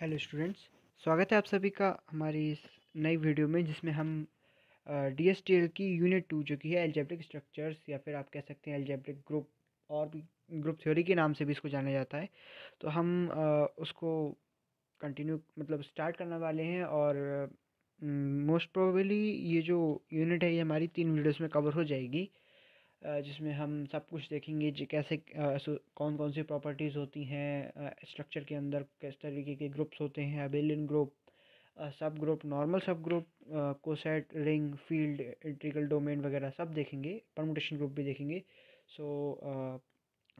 Hello students स्वागत है आप सभी का हमारी इस नई वीडियो में जिसमें हम डी एस टी एल की यूनिट टू जो कि है एलजेब्रिक स्ट्रक्चर्स या फिर आप कह सकते हैं एलजेब्रिक ग्रुप और भी ग्रुप थ्योरी के नाम से भी इसको जाना जाता है तो हम uh, उसको कंटिन्यू मतलब स्टार्ट करने वाले हैं और मोस्ट uh, प्रोबेबली ये जो यूनिट है ये हमारी तीन वीडियोज़ में कवर हो जाएगी जिसमें हम सब कुछ देखेंगे जी कैसे कौन कौन सी प्रॉपर्टीज़ होती हैं स्ट्रक्चर के अंदर किस तरीके के ग्रुप्स होते हैं abelian group sub group normal sub group coset ring field integral domain वगैरह सब देखेंगे परमोटेशन ग्रुप भी देखेंगे सो so,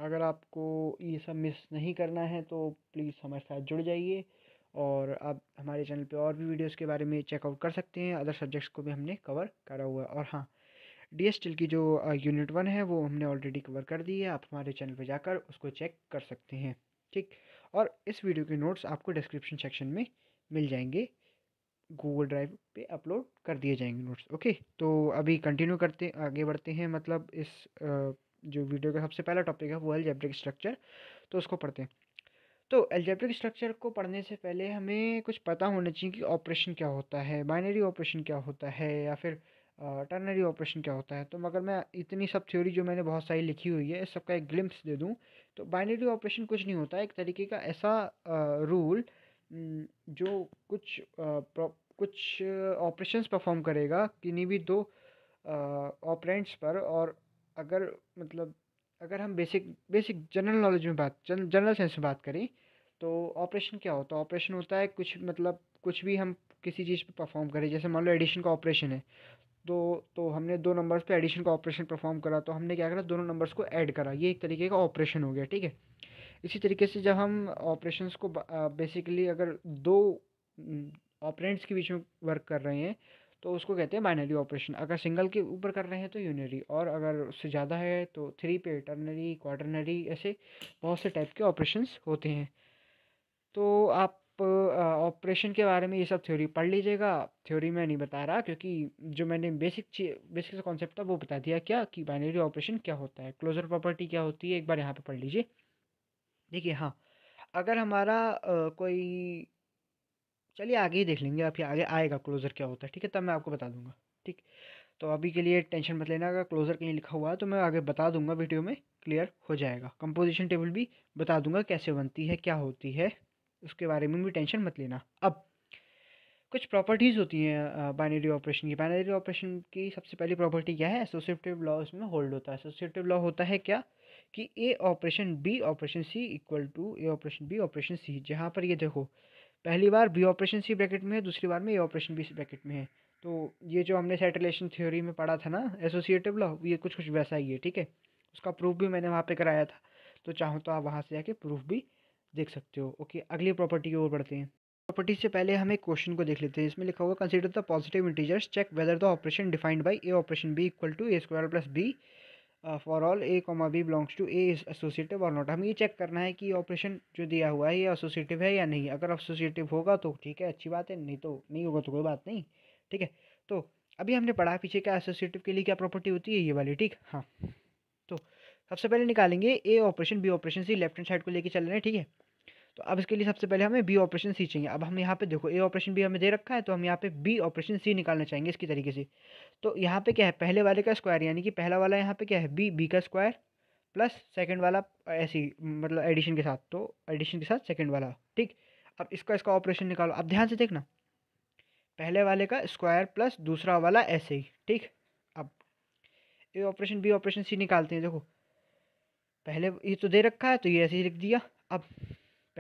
अगर आपको ये सब मिस नहीं करना है तो प्लीज़ हमारे साथ जुड़ जाइए और आप हमारे चैनल पे और भी वीडियोस के बारे में चेकआउट कर सकते हैं अदर सब्जेक्ट्स को भी हमने कवर करा हुआ है और हाँ डी एस की जो यूनिट वन है वो हमने ऑलरेडी कवर कर दी है आप हमारे चैनल पर जाकर उसको चेक कर सकते हैं ठीक और इस वीडियो के नोट्स आपको डिस्क्रिप्शन सेक्शन में मिल जाएंगे गूगल ड्राइव पे अपलोड कर दिए जाएंगे नोट्स ओके तो अभी कंटिन्यू करते आगे बढ़ते हैं मतलब इस जो वीडियो का सबसे पहला टॉपिक है वो एलजेब्रिक स्ट्रक्चर तो उसको पढ़ते हैं तो एलजेब्रिक स्ट्रक्चर को पढ़ने से पहले हमें कुछ पता होना चाहिए कि ऑपरेशन क्या होता है बाइनरी ऑपरेशन क्या होता है या फिर टर्नरी ऑपरेशन क्या होता है तो मगर मैं इतनी सब थ्योरी जो मैंने बहुत सारी लिखी हुई है सबका एक ग्लिम्प्स दे दूँ तो बाइनरी ऑपरेशन कुछ नहीं होता एक तरीके का ऐसा रूल जो कुछ कुछ ऑपरेशंस परफॉर्म करेगा किन्हीं भी दो ऑपरेंट्स पर और अगर मतलब अगर हम बेसिक बेसिक जनरल नॉलेज में बात जनरल सेंस में बात करें तो ऑपरेशन क्या होता है ऑपरेशन होता है कुछ मतलब कुछ भी हम किसी चीज़ पे परफॉर्म करें जैसे मान लो एडिशन का ऑपरेशन है दो तो, तो हमने दो नंबर्स पे एडिशन का ऑपरेशन परफॉर्म करा तो हमने क्या करा दोनों नंबर्स को ऐड करा ये एक तरीके का ऑपरेशन हो गया ठीक है इसी तरीके से जब हम ऑपरेशंस को बेसिकली अगर दो ऑपरेंट्स के बीच में वर्क कर रहे हैं तो उसको कहते हैं बाइनरी ऑपरेशन अगर सिंगल के ऊपर कर रहे हैं तो यूनरी और अगर उससे ज़्यादा है तो थ्री पे टर्नरी क्वाटरनरी ऐसे बहुत से टाइप के ऑपरेशन होते हैं तो आप आप ऑपरेशन के बारे में ये सब थ्योरी पढ़ लीजिएगा थ्योरी में नहीं बता रहा क्योंकि जो मैंने बेसिक बेसिक कॉन्सेप्ट था वो बता दिया क्या कि बाइनरी ऑपरेशन क्या होता है क्लोजर प्रॉपर्टी क्या होती है एक बार यहाँ पे पढ़ लीजिए देखिए हाँ अगर हमारा आ, कोई चलिए आगे ही देख लेंगे आप आगे आएगा क्लोज़र क्या होता है ठीक है तब मैं आपको बता दूंगा ठीक तो अभी के लिए टेंशन मत लेना अगर क्लोज़र कहीं लिखा हुआ है तो मैं आगे बता दूंगा वीडियो में क्लियर हो जाएगा कंपोजिशन टेबल भी बता दूंगा कैसे बनती है क्या होती है उसके बारे में भी टेंशन मत लेना अब कुछ प्रॉपर्टीज़ होती हैं बाइनरी ऑपरेशन की बाइनरी ऑपरेशन की सबसे पहली प्रॉपर्टी क्या है एसोसिएटिव लॉ इसमें होल्ड होता है एसोसिएटिव लॉ होता है क्या कि A operation B operation C equal to A operation B operation C जहाँ पर ये देखो पहली बार बी ऑपरेशन सी ब्रैकेट में है दूसरी बार में ए ऑपरेशन बी ब्रैकेट में है तो ये जो हमने सेटलेशन थ्योरी में पढ़ा था ना एसोसिएटिव लॉ ये कुछ कुछ वैसा ही है ठीक है उसका प्रूफ भी मैंने वहाँ पर कराया था तो चाहूँ तो आप वहाँ से जाके प्रूफ भी देख सकते हो ओके अगली प्रॉपर्टी की ओर बढ़ते हैं प्रॉपर्टी से पहले हम एक क्वेश्चन को देख लेते हैं इसमें लिखा हुआ consider the positive integers check whether the operation defined by A operation B equal to A square plus B for all A comma B belongs to A is associative और नॉट हमें ये चेक करना है कि operation जो दिया हुआ है ये एसोसिएटिव है या नहीं अगर एसोसिएटिव होगा तो ठीक है अच्छी बात है नहीं तो नहीं होगा तो कोई बात नहीं ठीक है तो अभी हमने पढ़ा पीछे क्या एसोसिएटिव के लिए क्या प्रॉपर्टी होती है ये वाली ठीक हाँ सबसे पहले निकालेंगे A operation B operation C left hand side को लेके चल रहे हैं ठीक है तो अब इसके लिए सबसे पहले हमें बी ऑपरेशन सी चाहिए अब हम यहाँ पे देखो ए ऑपरेशन बी हमें दे रखा है तो हम यहाँ पे बी ऑपरेशन सी निकालना चाहेंगे इसकी तरीके से तो यहाँ पे क्या है पहले वाले का स्क्वायर यानी कि पहला वाला यहाँ पे क्या है बी बी का स्क्वायर प्लस सेकेंड वाला ऐसी मतलब एडिशन के साथ तो एडिशन के साथ सेकेंड वाला ठीक अब इसका इसका ऑपरेशन निकालो अब ध्यान से देखना पहले वाले का स्क्वायर प्लस दूसरा वाला ऐसे ही ठीक अब A operation B operation C निकालते हैं देखो पहले ये तो दे रखा है तो ये ऐसे ही लिख दिया अब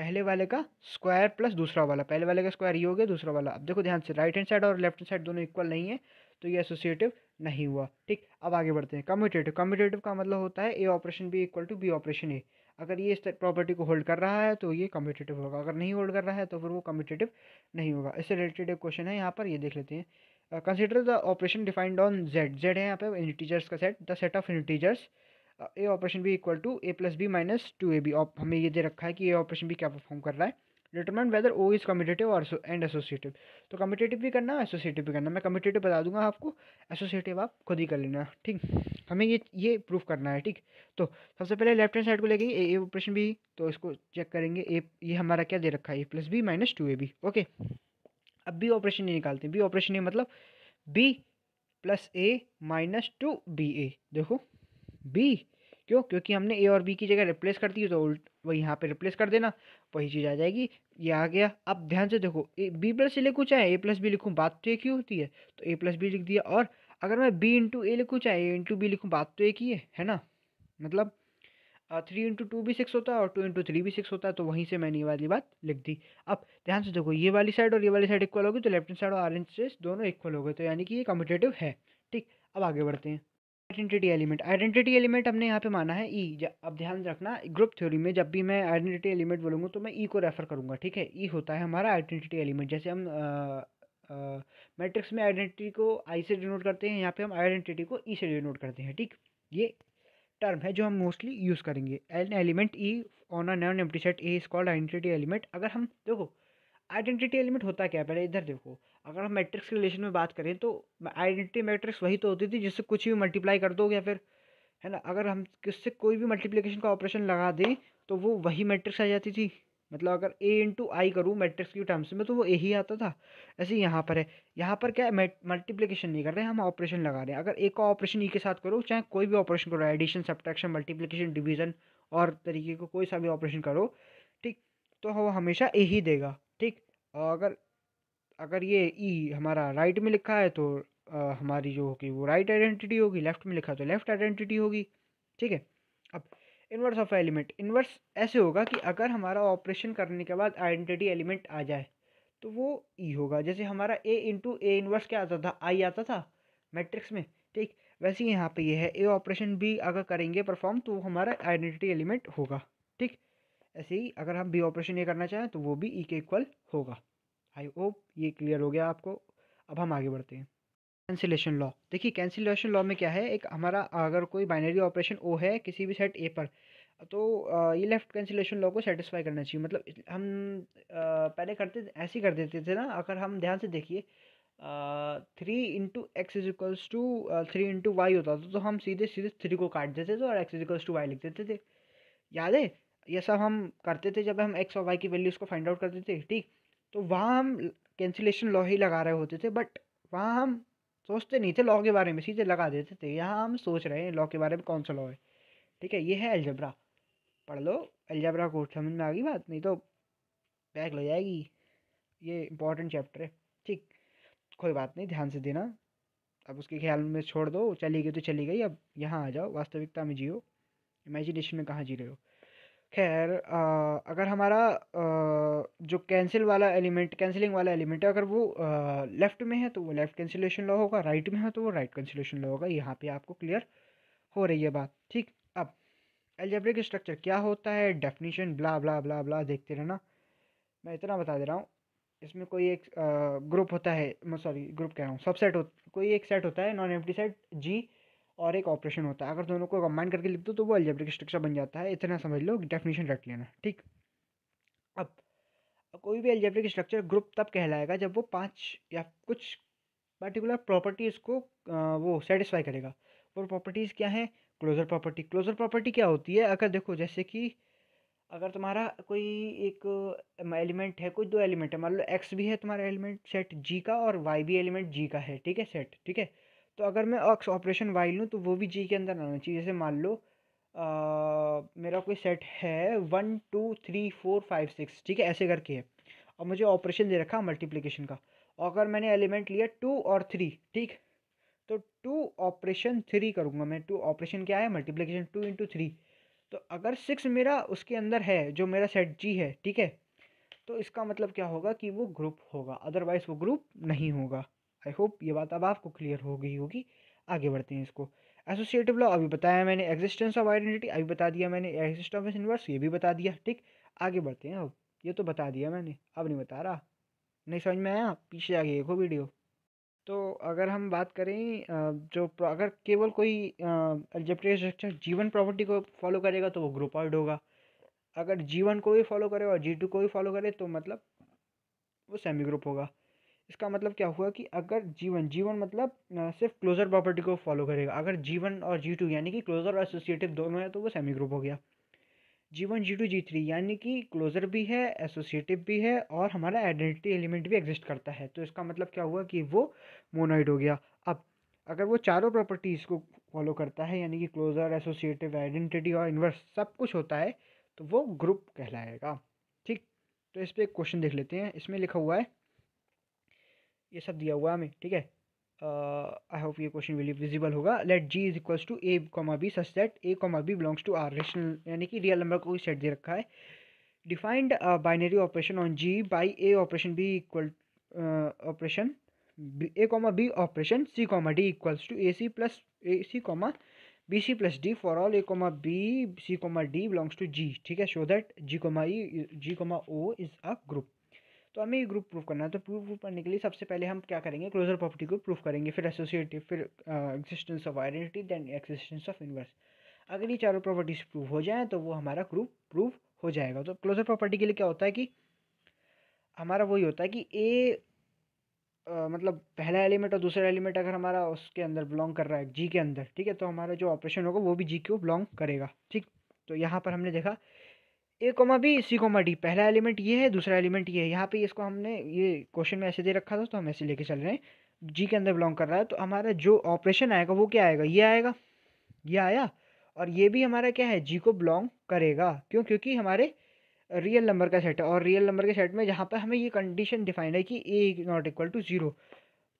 पहले वाले का स्क्वायर प्लस दूसरा वाला पहले वाले का स्क्वायर ये हो गया दूसरा वाला अब देखो ध्यान से राइट हैंड साइड और लेफ्ट हैंड साइड दोनों इक्वल नहीं है तो ये एसोसिएटिव नहीं हुआ ठीक अब आगे बढ़ते हैं कम्यूटेटिव कम्यूटेटिव का मतलब होता है A operation B equal to B operation A अगर ये इस प्रॉपर्टी को होल्ड कर रहा है तो ये कम्यूटेटिव होगा अगर नहीं होल्ड कर रहा है तो फिर वो कम्यूटेटिव नहीं होगा इससे रिलेटेड एक क्वेश्चन है यहाँ पर ये देख लेते हैं consider the operation defined on Z Z है यहाँ पर इंटीजर्स का set the set of integers A operation B equal to A plus B minus two A B हमें ये दे रखा है कि ए ऑपरेशन भी क्या परफॉर्म कर रहा है determine whether O is commutative और एंड एसोसिएटिव तो कम्यूटेटिव भी करना एसोसिएटिव भी करना मैं कम्यूटेटिव बता दूंगा आपको एसोसिएटिव आप खुद ही कर लेना ठीक हमें ये ये प्रूफ करना है ठीक तो सबसे पहले लेफ्ट हैंड साइड को लेके ए ऑपरेशन भी तो इसको चेक करेंगे ए ये हमारा क्या दे रखा है A plus B minus two A B okay अब बी ऑपरेशन नहीं निकालते बी ऑपरेशन ये मतलब B plus A minus two B A देखो बी क्यों क्योंकि हमने ए और बी की जगह रिप्लेस कर दी तो उल्ट वही यहाँ पर रिप्लेस कर देना वही चीज़ आ जाएगी ये आ गया अब ध्यान से देखो ए बी प्लस ए लिखूँ चाहे ए प्लस बी लिखूँ बात तो एक ही होती है तो ए प्लस बी लिख दिया और अगर मैं बी इंटू ए लिखूँ चाहे ए इंटू बी लिखूँ बात तो एक ही है है ना मतलब थ्री इंटू टू भी सिक्स होता है और टू इंटू थ्री भी सिक्स होता है तो वहीं से मैंने ये वाली बात लिख दी अब ध्यान से देखो ये वाली साइड और ये वाली साइड इक्वल होगी तो लेफ्ट हैंड साइड और आर से दोनों इक्वल हो गए तो यानी कि ये कम्पिटेटिव है ठीक अब आगे बढ़ते हैं आइडेंटिटी एलिमेंट आइडेंटिटी एलिमेंट हमने यहाँ पे माना है ई e. अब ध्यान रखना ग्रुप थ्योरी में जब भी मैं आइडेंटिटी एलिमेंट बोलूँगा तो मैं ई e को रेफर करूँगा ठीक है ई e होता है हमारा आइडेंटिटी एलिमेंट जैसे हम मैट्रिक्स में आइडेंटिटी को आई से डिनोट करते हैं यहाँ पे हम आइडेंटिटी को ई e से डिनोट करते हैं ठीक ये टर्म है जो हम मोस्टली यूज़ करेंगे an element E on a non empty set A is called identity element अगर हम देखो आइडेंटिटी एलिमेंट होता क्या पहले इधर देखो अगर हम मैट्रिक्स के रिलेशन में बात करें तो आइडेंटिटी मैट्रिक्स वही तो होती थी जिससे कुछ भी मल्टीप्लाई कर दो या फिर है ना अगर हम किससे कोई भी मल्टीप्लिकेशन का ऑपरेशन लगा दें तो वो वही मैट्रिक्स आ जाती थी मतलब अगर ए इंटू आई करूँ मैट्रिक्स की टर्म्स में तो वो ए ही आता था ऐसे यहाँ पर है यहाँ पर क्या मल्टीप्लिकेशन नहीं कर रहे हम ऑपरेशन लगा रहे हैं अगर ए का ऑपरेशन ई e के साथ करो चाहे कोई भी ऑपरेशन करो एडिशन सब्ट्रैक्शन मल्टीप्लीकेशन डिवीजन और तरीके को कोई सा भी ऑपरेशन करो ठीक तो वो हमेशा ए ही देगा ठीक और अगर अगर ये ई हमारा राइट में लिखा है तो आ, हमारी जो होगी वो राइट आइडेंटिटी होगी लेफ्ट में लिखा है तो लेफ्ट आइडेंटिटी होगी ठीक है अब इन्वर्स ऑफ एलिमेंट इन्वर्स ऐसे होगा कि अगर हमारा ऑपरेशन करने के बाद आइडेंटिटी एलिमेंट आ जाए तो वो ई होगा जैसे हमारा ए इंटू ए इन्वर्स क्या आता था आई आता था मैट्रिक्स में ठीक वैसे ही यहाँ पे ये यह है ए ऑपरेशन बी अगर करेंगे परफॉर्म तो हमारा आइडेंटिटी एलिमेंट होगा ठीक ऐसे ही अगर हम बी ऑपरेशन ये करना चाहें तो वो भी ई e के इक्वल होगा आई होप ये क्लियर हो गया आपको अब हम आगे बढ़ते हैं कैंसिलेशन लॉ देखिए कैंसिलेशन लॉ में क्या है एक हमारा अगर कोई बाइनरी ऑपरेशन ओ है किसी भी सेट ए पर तो ये लेफ्ट कैंसिलेशन लॉ को सेटिस्फाई करना चाहिए मतलब हम पहले करते ऐसे ही कर देते थे ना अगर हम ध्यान से देखिए three into X is equals to three into Y होता था तो हम सीधे सीधे थ्री को काट देते थे और एक्स इजिकल्स टू वाई लिख देते थे याद है ये सब हम करते थे जब हम एक्स और वाई की वैल्यूज़ को फाइंड आउट करते थे ठीक तो वहाँ हम कैंसिलेशन लॉ ही लगा रहे होते थे बट वहाँ हम सोचते नहीं थे लॉ के बारे में सीधे लगा देते थे यहाँ हम सोच रहे हैं लॉ के बारे में कौन सा लॉ है ठीक है ये है एल्जब्रा पढ़ लो एल्जब्रा को समझ में आ गई बात नहीं तो बैग लग जाएगी ये इंपॉर्टेंट चैप्टर है ठीक कोई बात नहीं ध्यान से देना अब उसके ख्याल में छोड़ दो चली गई तो चली गई अब यहाँ आ जाओ वास्तविकता में जियो इमेजिनेशन में कहाँ जी रहे हो खैर अगर हमारा आ, जो कैंसिल वाला एलिमेंट कैंसिलिंग वाला एलिमेंट है अगर वो लेफ़्ट में है तो वो लेफ़्ट कैंसिलेशन लॉ होगा राइट में है तो वो राइट कैंसिलेशन लॉ होगा यहाँ पे आपको क्लियर हो रही है बात ठीक अब एलजेब्रिक स्ट्रक्चर क्या होता है डेफिनेशन ब्ला ब्ला ब्ला ब्ला देखते रहना मैं इतना बता दे रहा हूँ इसमें कोई एक ग्रुप होता है सॉरी ग्रुप कह रहा हूँ सबसेट हो कोई एक सेट होता है नॉन एम्प्टी सेट जी और एक ऑपरेशन होता है अगर दोनों को कंबाइन करके लिख दो तो वो अल्जेब्रिक स्ट्रक्चर बन जाता है इतना समझ लो डेफिनेशन रख लेना ठीक अब कोई भी अल्जेब्रिक स्ट्रक्चर ग्रुप तब कहलाएगा जब वो पाँच या कुछ पर्टिकुलर प्रॉपर्टीज़ को वो सेटिस्फाई करेगा वो प्रॉपर्टीज़ क्या हैं क्लोजर प्रॉपर्टी क्लोजर प्रॉपर्टी क्या होती है अगर देखो जैसे कि अगर तुम्हारा कोई एक एलिमेंट है कोई दो एलिमेंट है मान लो एक्स भी है तुम्हारा एलिमेंट सेट जी का और वाई भी एलिमेंट जी का है ठीक है सेट ठीक है तो अगर मैं अक्स ऑपरेशन वाई लूँ तो वो भी जी के अंदर आना चाहिए जैसे मान लो आ, मेरा कोई सेट है one two three four five six ठीक है ऐसे करके है और मुझे ऑपरेशन दे रखा मल्टीप्लिकेशन का और अगर मैंने एलिमेंट लिया टू और थ्री ठीक तो टू ऑपरेशन थ्री करूँगा मैं टू ऑपरेशन क्या है मल्टीप्लिकेशन टू इंटू थ्री तो अगर सिक्स मेरा उसके अंदर है जो मेरा सेट जी है ठीक है तो इसका मतलब क्या होगा कि वो ग्रुप होगा अदरवाइज़ वो ग्रुप नहीं होगा आई होप ये बात अब आपको क्लियर हो गई होगी आगे बढ़ते हैं इसको एसोसिएटिव लॉ अभी बताया मैंने एग्जिस्टेंस ऑफ आइडेंटिटी अभी बता दिया मैंने एग्जिस्टेंस ऑफ इनवर्स ये भी बता दिया ठीक आगे बढ़ते हैं अब ये तो बता दिया मैंने अब नहीं बता रहा नहीं समझ में आया पीछे आगे देखो वीडियो तो अगर हम बात करें जो अगर केवल कोई एल्जेप्टिक स्ट्रक्चर जीवन प्रॉपर्टी को फॉलो करेगा तो वो आउट होगा अगर जीवन को भी फॉलो करे और जी टू को भी फॉलो करे तो मतलब वो सेमी ग्रुप होगा इसका मतलब क्या हुआ कि अगर जीवन जीवन मतलब सिर्फ क्लोजर प्रॉपर्टी को फॉलो करेगा अगर जीवन और जी टू यानी कि क्लोजर और एसोसिएटिव दोनों है तो वो सेमी ग्रुप हो गया जीवन जी टू जी थ्री यानी कि क्लोजर भी है एसोसिएटिव भी है और हमारा आइडेंटिटी एलिमेंट भी एग्जिस्ट करता है तो इसका मतलब क्या हुआ कि वो मोनोइड हो गया अब अगर वो चारों प्रॉपर्टीज़ को फॉलो करता है यानी कि क्लोजर एसोसिएटिव आइडेंटिटी और इन्वर्स सब कुछ होता है तो वो ग्रुप कहलाएगा ठीक तो इस पर एक क्वेश्चन देख लेते हैं इसमें लिखा हुआ है ये सब दिया हुआ है हमें ठीक है आई होप ये क्वेश्चन विली विजिबल होगा let G is equals to A comma B such that A comma B belongs to R rational यानी कि रियल नंबर को ही सेट दे रखा है defined binary operation on G by A operation B equal operation A comma B operation C comma D equals to A C plus A C comma B C plus D for all A comma B C comma D belongs to G ठीक है show that G comma E G comma O is a group तो हमें ये group proof करना है तो proof proof करने के लिए सबसे पहले हम क्या करेंगे क्लोजर प्रॉपर्टी को प्रूफ करेंगे फिर एसोसिएटिव फिर existence of identity then existence of inverse अगर ये चारों प्रॉपर्टीज प्रूफ हो जाएँ तो वो हमारा ग्रुप प्रूफ हो जाएगा तो क्लोजर प्रॉपर्टी के लिए क्या होता है कि हमारा वही होता है कि ए मतलब पहला एलिमेंट और दूसरा एलिमेंट अगर हमारा उसके अंदर बिलोंग कर रहा है जी के अंदर ठीक है तो हमारा जो ऑपरेशन होगा वो भी जी को बिलोंग करेगा ठीक तो यहाँ पर हमने देखा A comma B C comma D पहला एलिमेंट ये है दूसरा एलिमेंट ये है यहाँ पे इसको हमने ये क्वेश्चन में ऐसे दे रखा था तो हम ऐसे लेके चल रहे हैं जी के अंदर बिलोंग कर रहा है तो हमारा जो ऑपरेशन आएगा वो क्या आएगा ये आएगा ये आया और ये भी हमारा क्या है जी को बिलोंग करेगा क्यों क्योंकि हमारे रियल नंबर का सेट है और रियल नंबर के सेट में जहाँ पर हमें ये कंडीशन डिफाइंड है कि A is not equal to zero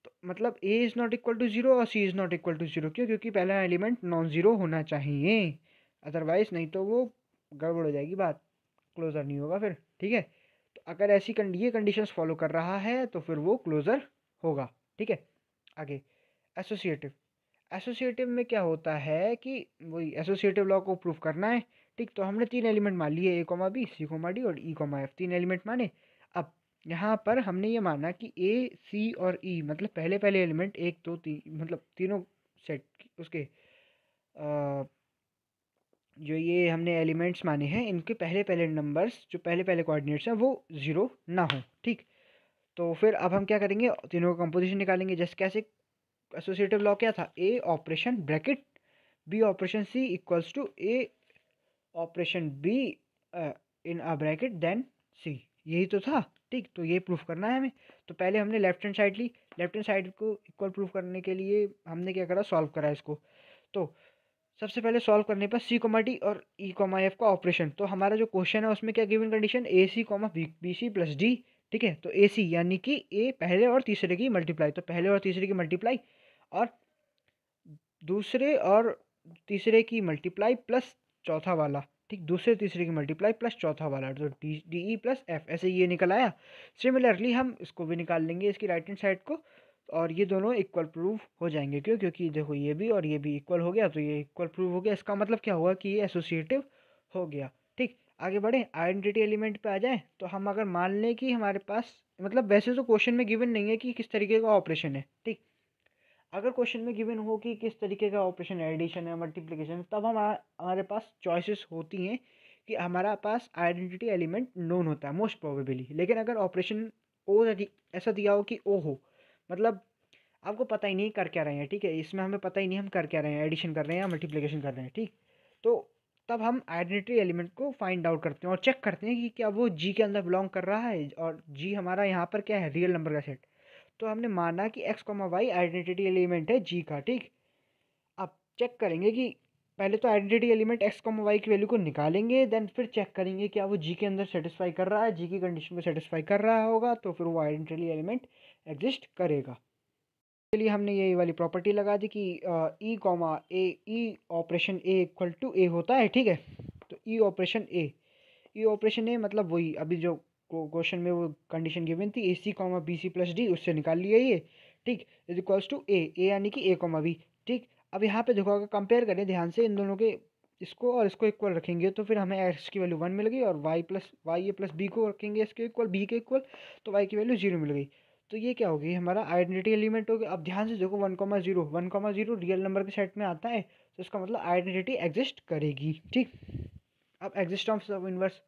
तो मतलब A is not equal to zero और C is not equal to zero क्यों क्योंकि पहला एलिमेंट नॉन ज़ीरो होना चाहिए अदरवाइज़ नहीं तो वो गड़बड़ हो जाएगी बात क्लोज़र नहीं होगा फिर ठीक है तो अगर ऐसी ये कंडीशंस फॉलो कर रहा है तो फिर वो क्लोज़र होगा ठीक है आगे एसोसिएटिव एसोसिएटिव में क्या होता है कि वही एसोसिएटिव लॉ को प्रूव करना है ठीक तो हमने तीन एलिमेंट मान लिए A comma B C comma D और ई कोमा एफ तीन एलिमेंट माने अब यहाँ पर हमने ये माना कि ए सी और ई e, मतलब पहले पहले एलिमेंट एक दो तीन मतलब तीनों सेट उसके आ, जो ये हमने एलिमेंट्स माने हैं इनके पहले पहले नंबर्स जो पहले पहले कोऑर्डिनेट्स हैं वो ज़ीरो ना हो ठीक तो फिर अब हम क्या करेंगे तीनों का कंपोजिशन निकालेंगे जैसे कैसे एसोसिएटिव लॉ क्या था A operation bracket B operation C equals to A operation B in a bracket then C यही तो था ठीक तो ये प्रूफ करना है हमें तो पहले हमने लेफ्ट हैंड साइड ली लेफ्ट हैंड साइड को इक्वल प्रूफ करने के लिए हमने क्या करा सॉल्व करा इसको तो सबसे पहले सॉल्व करने पर सी कोमा डी और ई कोमा एफ का ऑपरेशन तो हमारा जो क्वेश्चन है उसमें क्या given condition A C comma B C plus D ठीक है तो ए सी यानी कि ए पहले और तीसरे की मल्टीप्लाई तो पहले और तीसरे की मल्टीप्लाई और दूसरे और तीसरे की मल्टीप्लाई प्लस चौथा वाला ठीक दूसरे तीसरे की मल्टीप्लाई प्लस चौथा वाला तो D D E plus F ऐसे ये निकल आया सिमिलरली हम इसको भी निकाल लेंगे इसकी राइट हैंड साइड को और ये दोनों इक्वल प्रूफ हो जाएंगे क्यों क्योंकि देखो ये भी और ये भी इक्वल हो गया तो ये इक्वल प्रूफ हो गया इसका मतलब क्या होगा कि ये एसोसिएटिव हो गया ठीक आगे बढ़ें आइडेंटिटी एलिमेंट पे आ जाए तो हम अगर मान लें कि हमारे पास मतलब वैसे तो क्वेश्चन में गिवन नहीं है कि किस तरीके का ऑपरेशन है ठीक अगर क्वेश्चन में गिवन हो कि किस तरीके का ऑपरेशन एडिशन है मल्टीप्लिकेशन तब हम हमारे पास चॉइसेस होती हैं कि हमारा पास आइडेंटिटी एलिमेंट नोन होता है मोस्ट प्रोबेबली लेकिन अगर ऑपरेशन ओ ऐसा दिया हो कि ओ हो मतलब आपको पता ही नहीं कर क्या रहे हैं ठीक है इसमें हमें पता ही नहीं हम कर क्या रहे हैं एडिशन कर रहे हैं या मल्टीप्लिकेशन कर रहे हैं ठीक तो तब हम आइडेंटिटी एलिमेंट को फाइंड आउट करते हैं और चेक करते हैं कि क्या वो जी के अंदर बिलोंग कर रहा है और जी हमारा यहाँ पर क्या है रियल नंबर का सेट तो हमने माना कि X comma Y identity element है जी का ठीक अब चेक करेंगे कि पहले तो identity element X comma Y की वैल्यू को निकालेंगे देन फिर चेक करेंगे क्या वो जी के अंदर सेटिस्फाई कर रहा है जी की कंडीशन को सेटिस्फाई कर रहा होगा तो फिर वो आइडेंटिटी एलिमेंट एग्जिस्ट करेगा चलिए हमने यही वाली प्रॉपर्टी लगा दी कि E comma A E operation A equal to A होता है ठीक है तो ई ऑपरेशन ए ई ऑपरेशन ए मतलब वही अभी जो क्वेश्चन में वो कंडीशन गिवन थी A C comma B C plus D उससे निकाल लिया ये ठीक is equals to A A यानी कि ए कॉमा बी ठीक अब यहाँ पे देखो अगर कंपेयर करें ध्यान से इन दोनों के इसको और इसको इक्वल रखेंगे तो फिर हमें एक्स की वैल्यू वन मिल गई और Y plus Y A plus B को रखेंगे इसके इक्वल बी के इक्वल तो वाई की वैल्यू जीरो मिल गई तो ये क्या होगी हमारा आइडेंटिटी एलिमेंट होगी अब ध्यान से देखो one comma zero one comma zero real number के सेट में आता है तो इसका मतलब आइडेंटिटी एग्जिस्ट करेगी ठीक अब एग्जिस्टेंस ऑफ इनवर्स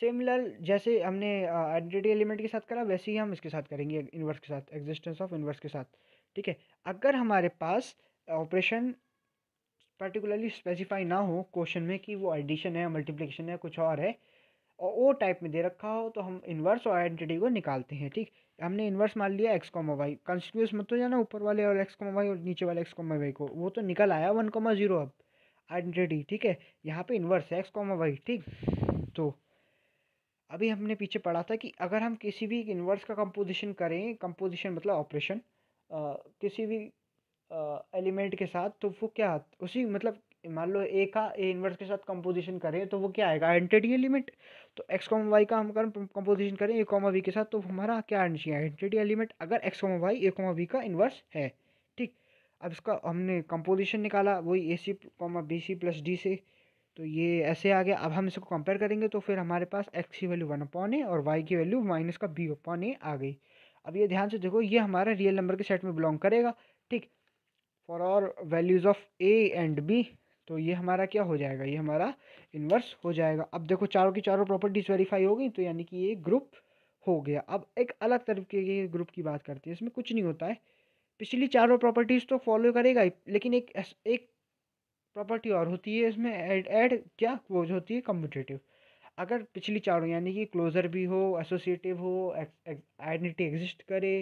सिमिलर जैसे हमने आइडेंटिटी एलिमेंट के साथ करा वैसे ही हम इसके साथ करेंगे इनवर्स के साथ एग्जिस्टेंस ऑफ इनवर्स के साथ ठीक है अगर हमारे पास ऑपरेशन पर्टिकुलरली स्पेसिफाई ना हो क्वेश्चन में कि वो एडिशन है मल्टीप्लिकेशन है कुछ और है और वो टाइप में दे रखा हो तो हम इन्वर्स और आइडेंटिटी को निकालते हैं ठीक हमने इन्वर्स मान लिया एक्स कॉमा वाई कंस्टिक्यूस मत तो जाना ऊपर वाले और एक्स कॉमा वाई और नीचे वाले एक्स कॉमा वाई को वो तो निकल आया वन कॉमा जीरो अब आइडेंटिटी ठीक है यहाँ पे इन्वर्स है एक्स कॉमा वाई ठीक तो अभी हमने पीछे पढ़ा था कि अगर हम किसी भी इन्वर्स का कंपोजिशन करें कंपोजिशन मतलब ऑपरेशन किसी भी एलिमेंट के साथ तो वो क्या उसी मतलब मान लो ए का ए इन्वर्स के साथ कंपोजिशन करें तो वो क्या आएगा आइडेंटिटी एलिमेंट तो एक्स कॉमा वाई का हम कर कंपोजिशन करें ए कॉमा वी के साथ तो हमारा क्या आना चाहिए आइडेंटिटी एलिमेंट अगर X comma Y A comma V का इन्वर्स है ठीक अब इसका हमने कंपोजिशन निकाला वही A C comma B C plus D से तो ये ऐसे आ गया अब हम इसको कंपेयर करेंगे तो फिर हमारे पास एक्स की वैल्यू वन अपॉन ए और वाई की वैल्यू माइनस का बी अपॉन ए आ गई अब ये ध्यान से देखो ये हमारा रियल नंबर के सेट में बिलोंग करेगा फॉर और values of A and B तो ये हमारा क्या हो जाएगा ये हमारा इन्वर्स हो जाएगा अब देखो चारों की चारों प्रॉपर्टीज़ वेरीफाई हो गई तो यानी कि ये ग्रुप हो गया अब एक अलग तरीके के ग्रुप की बात करते हैं इसमें कुछ नहीं होता है पिछली चारों प्रॉपर्टीज़ तो फॉलो करेगा ही लेकिन एक एक प्रॉपर्टी और होती है इसमें एड एड क्या क्लोज होती है कम्पिटेटिव अगर पिछली चारों यानी कि क्लोजर भी हो एसोसिएटिव हो आइडेंटिटी एग्जिस्ट करे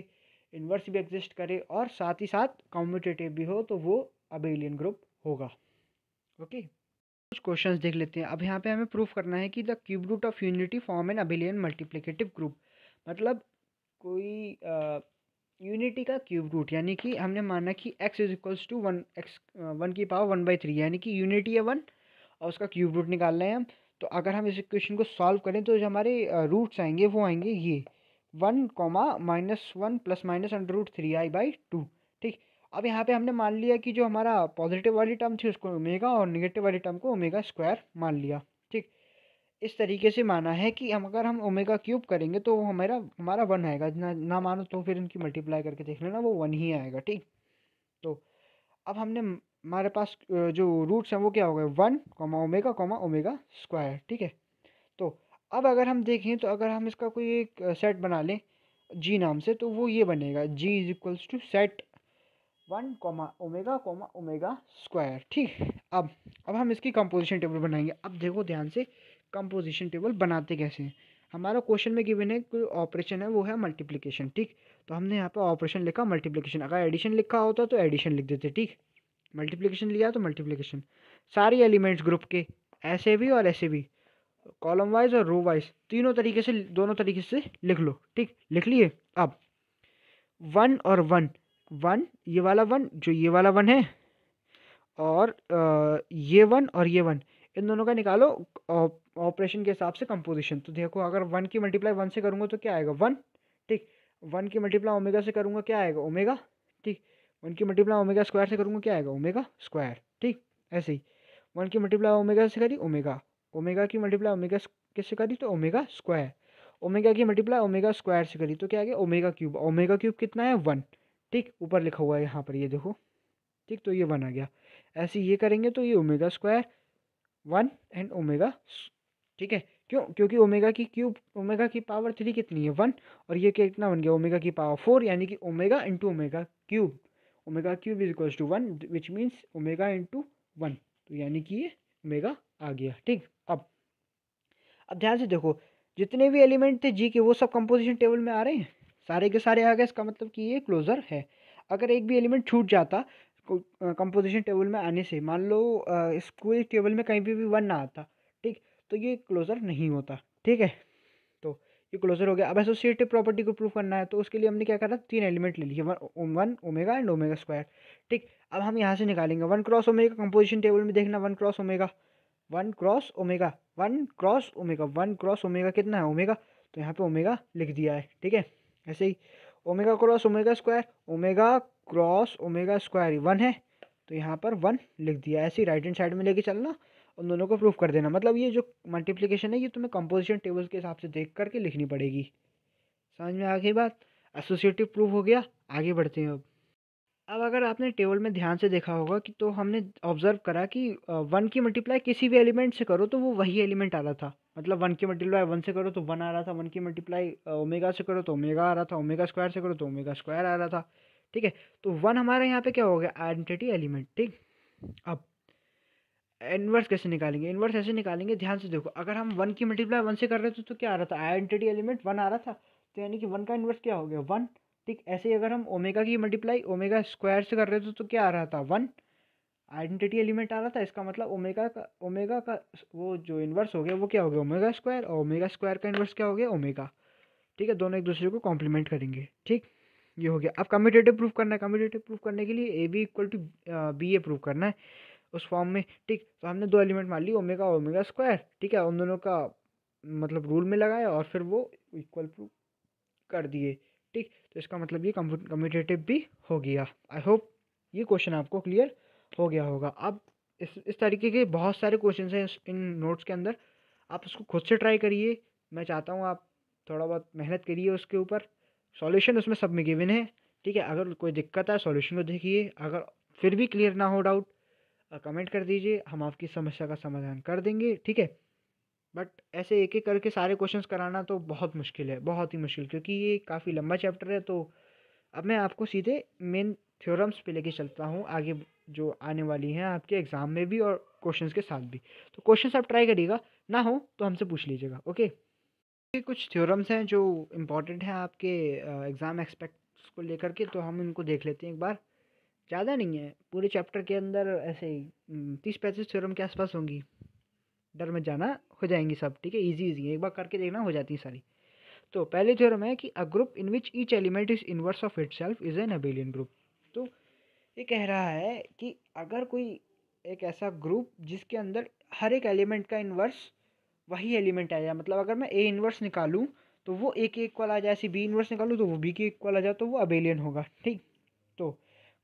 इन्वर्स भी एग्जिस्ट करे और साथ ही साथ कॉम्पिटेटिव भी हो तो वो अबेलियन ग्रुप होगा ओके कुछ क्वेश्चंस देख लेते हैं अब यहाँ पे हमें प्रूफ करना है कि the cube root of unity form an abelian multiplicative group मतलब कोई यूनिटी का क्यूब रूट यानी कि हमने माना कि X is equals to one X one की पावर वन बाई थ्री यानी कि यूनिटी है वन और उसका क्यूब रूट निकालना है हम तो अगर हम इस इक्वेशन को सॉल्व करें तो जो हमारे रूट्स आएंगे वो आएंगे ये one comma minus one plus minus under root three I by two ठीक अब यहाँ पे हमने मान लिया कि जो हमारा पॉजिटिव वाली टर्म थी उसको ओमेगा और नेगेटिव वाली टर्म को ओमेगा स्क्वायर मान लिया ठीक इस तरीके से माना है कि हम अगर हम ओमेगा क्यूब करेंगे तो वो हमारा हमारा वन आएगा ना ना मानो तो फिर इनकी मल्टीप्लाई करके देख लेना वो वन ही आएगा ठीक तो अब हमने हमारे पास जो रूट्स हैं वो क्या हो गए one comma omega comma omega square ठीक है अब अगर हम देखें तो अगर हम इसका कोई एक सेट बना लें जी नाम से तो वो ये बनेगा G is equals to set one comma omega comma omega square ठीक अब अब हम इसकी कंपोजिशन टेबल बनाएंगे अब देखो ध्यान से कंपोजिशन टेबल बनाते कैसे हैं हमारा क्वेश्चन में गिवन है कोई ऑपरेशन है वो है मल्टीप्लिकेशन ठीक तो हमने यहाँ पे ऑपरेशन लिखा मल्टीप्लिकेशन अगर एडिशन लिखा होता तो एडिशन लिख देते ठीक मल्टीप्लिकेशन लिया तो मल्टीप्लिकेशन सारे एलिमेंट्स ग्रुप के ऐसे भी और ऐसे भी कॉलम वाइज और रो वाइज तीनों तरीके से दोनों तरीके से लिख लो ठीक लिख लिए अब वन और वन वन ये वाला वन जो ये वाला वन है और ये वन और ये वन इन दोनों का निकालो ऑपरेशन के हिसाब से कंपोजिशन तो देखो अगर वन की मल्टीप्लाई वन से करूँगा तो क्या आएगा वन ठीक वन की मल्टीप्लाई ओमेगा से करूँगा क्या आएगा ओमेगा ठीक वन की मल्टीप्लाई ओमेगा स्क्वायर से करूँगा क्या आएगा ओमेगा स्क्वायर ठीक ऐसे ही वन की मल्टीप्लाई ओमेगा से करी ओमेगा ओमेगा की मल्टीप्लाई ओमेगा किससे करी तो ओमेगा स्क्वायर ओमेगा की मल्टीप्लाई ओमेगा स्क्वायर से करी तो क्या आ गया ओमेगा क्यूब ओमेगा क्यूब कितना है वन ठीक ऊपर लिखा हुआ है यहाँ पर ये देखो ठीक तो ये वन आ गया ऐसे ये करेंगे तो ये omega square one and omega ठीक है क्यों क्योंकि ओमेगा की क्यूब ओमेगा की पावर थ्री कितनी है वन और ये क्या कितना बन गया ओमेगा की पावर फोर यानी कि omega into omega cube omega cube is equals to one which means omega into one तो यानी कि ये ओमेगा आ गया ठीक अब अब ध्यान से देखो जितने भी एलिमेंट थे जी के वो सब कंपोजिशन टेबल में आ रहे हैं सारे के सारे आ गए इसका मतलब कि ये क्लोज़र है अगर एक भी एलिमेंट छूट जाता कंपोजिशन टेबल में आने से मान लो स्कूल टेबल में कहीं पर भी वन ना आता ठीक तो ये क्लोज़र नहीं होता ठीक है तो ये क्लोज़र हो गया अब एसोसिएटिव प्रॉपर्टी को प्रूव करना है तो उसके लिए हमने क्या करा तीन एलिमेंट ले लिए one one omega and omega square ठीक अब हम यहाँ से निकालेंगे one cross omega composition table में देखना one cross omega one cross omega one cross omega one cross omega कितना है ओमेगा तो यहाँ पे ओमेगा लिख दिया है ठीक है ऐसे ही omega cross omega square omega cross omega square one है तो यहाँ पर वन लिख दिया ऐसे ही राइट हैंड साइड में लेके चलना उन दोनों को प्रूफ कर देना मतलब ये जो मल्टीप्लिकेशन है ये तुम्हें कंपोजिशन टेबल के हिसाब से देख करके लिखनी पड़ेगी समझ में आ गई बात एसोसिएटिव प्रूफ हो गया आगे बढ़ते हैं अब अब अगर आपने टेबल में ध्यान से देखा होगा कि तो हमने ऑब्जर्व करा कि वन की मल्टीप्लाई किसी भी एलिमेंट से करो तो वो वही एलिमेंट आ रहा था मतलब वन की मल्टीप्लाई वन से करो तो वन आ रहा था वन की मल्टीप्लाई ओमेगा से करो तो ओमेगा आ रहा था ओमेगा स्क्वायर से करो तो ओमेगा स्क्वायर आ रहा था ठीक है तो वन हमारे यहाँ पे क्या हो गया आइडेंटिटी एलिमेंट ठीक अब इन्वर्स कैसे निकालेंगे इन्वर्स ऐसे निकालेंगे ध्यान से देखो अगर हम वन की मल्टीप्लाई वन से कर रहे थे तो क्या आ रहा था आइडेंटिटी एलिमेंट वन आ रहा था तो यानी कि वन का इन्वर्स क्या हो गया वन ठीक ऐसे ही अगर हम ओमेगा की मल्टीप्लाई ओमेगा स्क्वायर से कर रहे थे तो क्या आ रहा था वन आइडेंटिटी एलिमेंट आ रहा था इसका मतलब ओमेगा का ओमेगा का वो जो इन्वर्स हो गया वो क्या हो गया ओमेगा स्क्वायर और ओमेगा स्क्वायर का इन्वर्स क्या हो गया ओमेगा ठीक है दोनों एक दूसरे को कॉम्प्लीमेंट करेंगे ठीक ये हो गया अब कम्यूटेटिव प्रूफ करना है कम्यूटेटिव प्रूफ करने के लिए A B equal to B A proof करना है उस फॉर्म में ठीक तो हमने दो एलिमेंट मान ली ओमेगा और ओमेगा स्क्वायर ठीक है उन दोनों का मतलब रूल में लगाया और फिर वो इक्वल प्रूफ कर दिए ठीक तो इसका मतलब ये कम्यूटेटिव भी हो गया आई होप ये क्वेश्चन आपको क्लियर हो गया होगा अब इस इस तरीके के बहुत सारे क्वेश्चन हैं इन नोट्स के अंदर आप उसको खुद से ट्राई करिए मैं चाहता हूँ आप थोड़ा बहुत मेहनत करिए उसके ऊपर सॉल्यूशन उसमें सब में गिवन है ठीक है अगर कोई दिक्कत है सॉल्यूशन को देखिए अगर फिर भी क्लियर ना हो डाउट कमेंट कर दीजिए हम आपकी समस्या का समाधान कर देंगे ठीक है बट ऐसे एक एक करके सारे क्वेश्चंस कराना तो बहुत मुश्किल है बहुत ही मुश्किल क्योंकि ये काफ़ी लंबा चैप्टर है तो अब मैं आपको सीधे मेन थ्योरम्स पे लेके चलता हूँ आगे जो आने वाली हैं आपके एग्ज़ाम में भी और क्वेश्चंस के साथ भी तो क्वेश्चंस आप ट्राई करिएगा ना हो तो हमसे पूछ लीजिएगा ओके कुछ थ्योरम्स हैं जो इम्पॉर्टेंट हैं आपके एग्ज़ाम एक्सपेक्ट्स को लेकर के तो हम इनको देख लेते हैं एक बार ज़्यादा नहीं है पूरे चैप्टर के अंदर ऐसे तीस पैंतीस थ्योरम के आसपास होंगी डर मत जाना हो जाएंगी सब ठीक है ईजी ईजी है एक बार करके देखना हो जाती है सारी तो पहले थ्योरम है कि a group in which each element is inverse of itself is an abelian group तो ये कह रहा है कि अगर कोई एक ऐसा ग्रुप जिसके अंदर हर एक एलिमेंट का इन्वर्स वही एलिमेंट आ जाए मतलब अगर मैं ए इन्वर्स निकालूँ तो वो ए के इक्वल आ जाए ऐसे बी इन्वर्स निकालूँ तो वो बी के इक्वल आ जाए तो वो अबेलियन होगा ठीक तो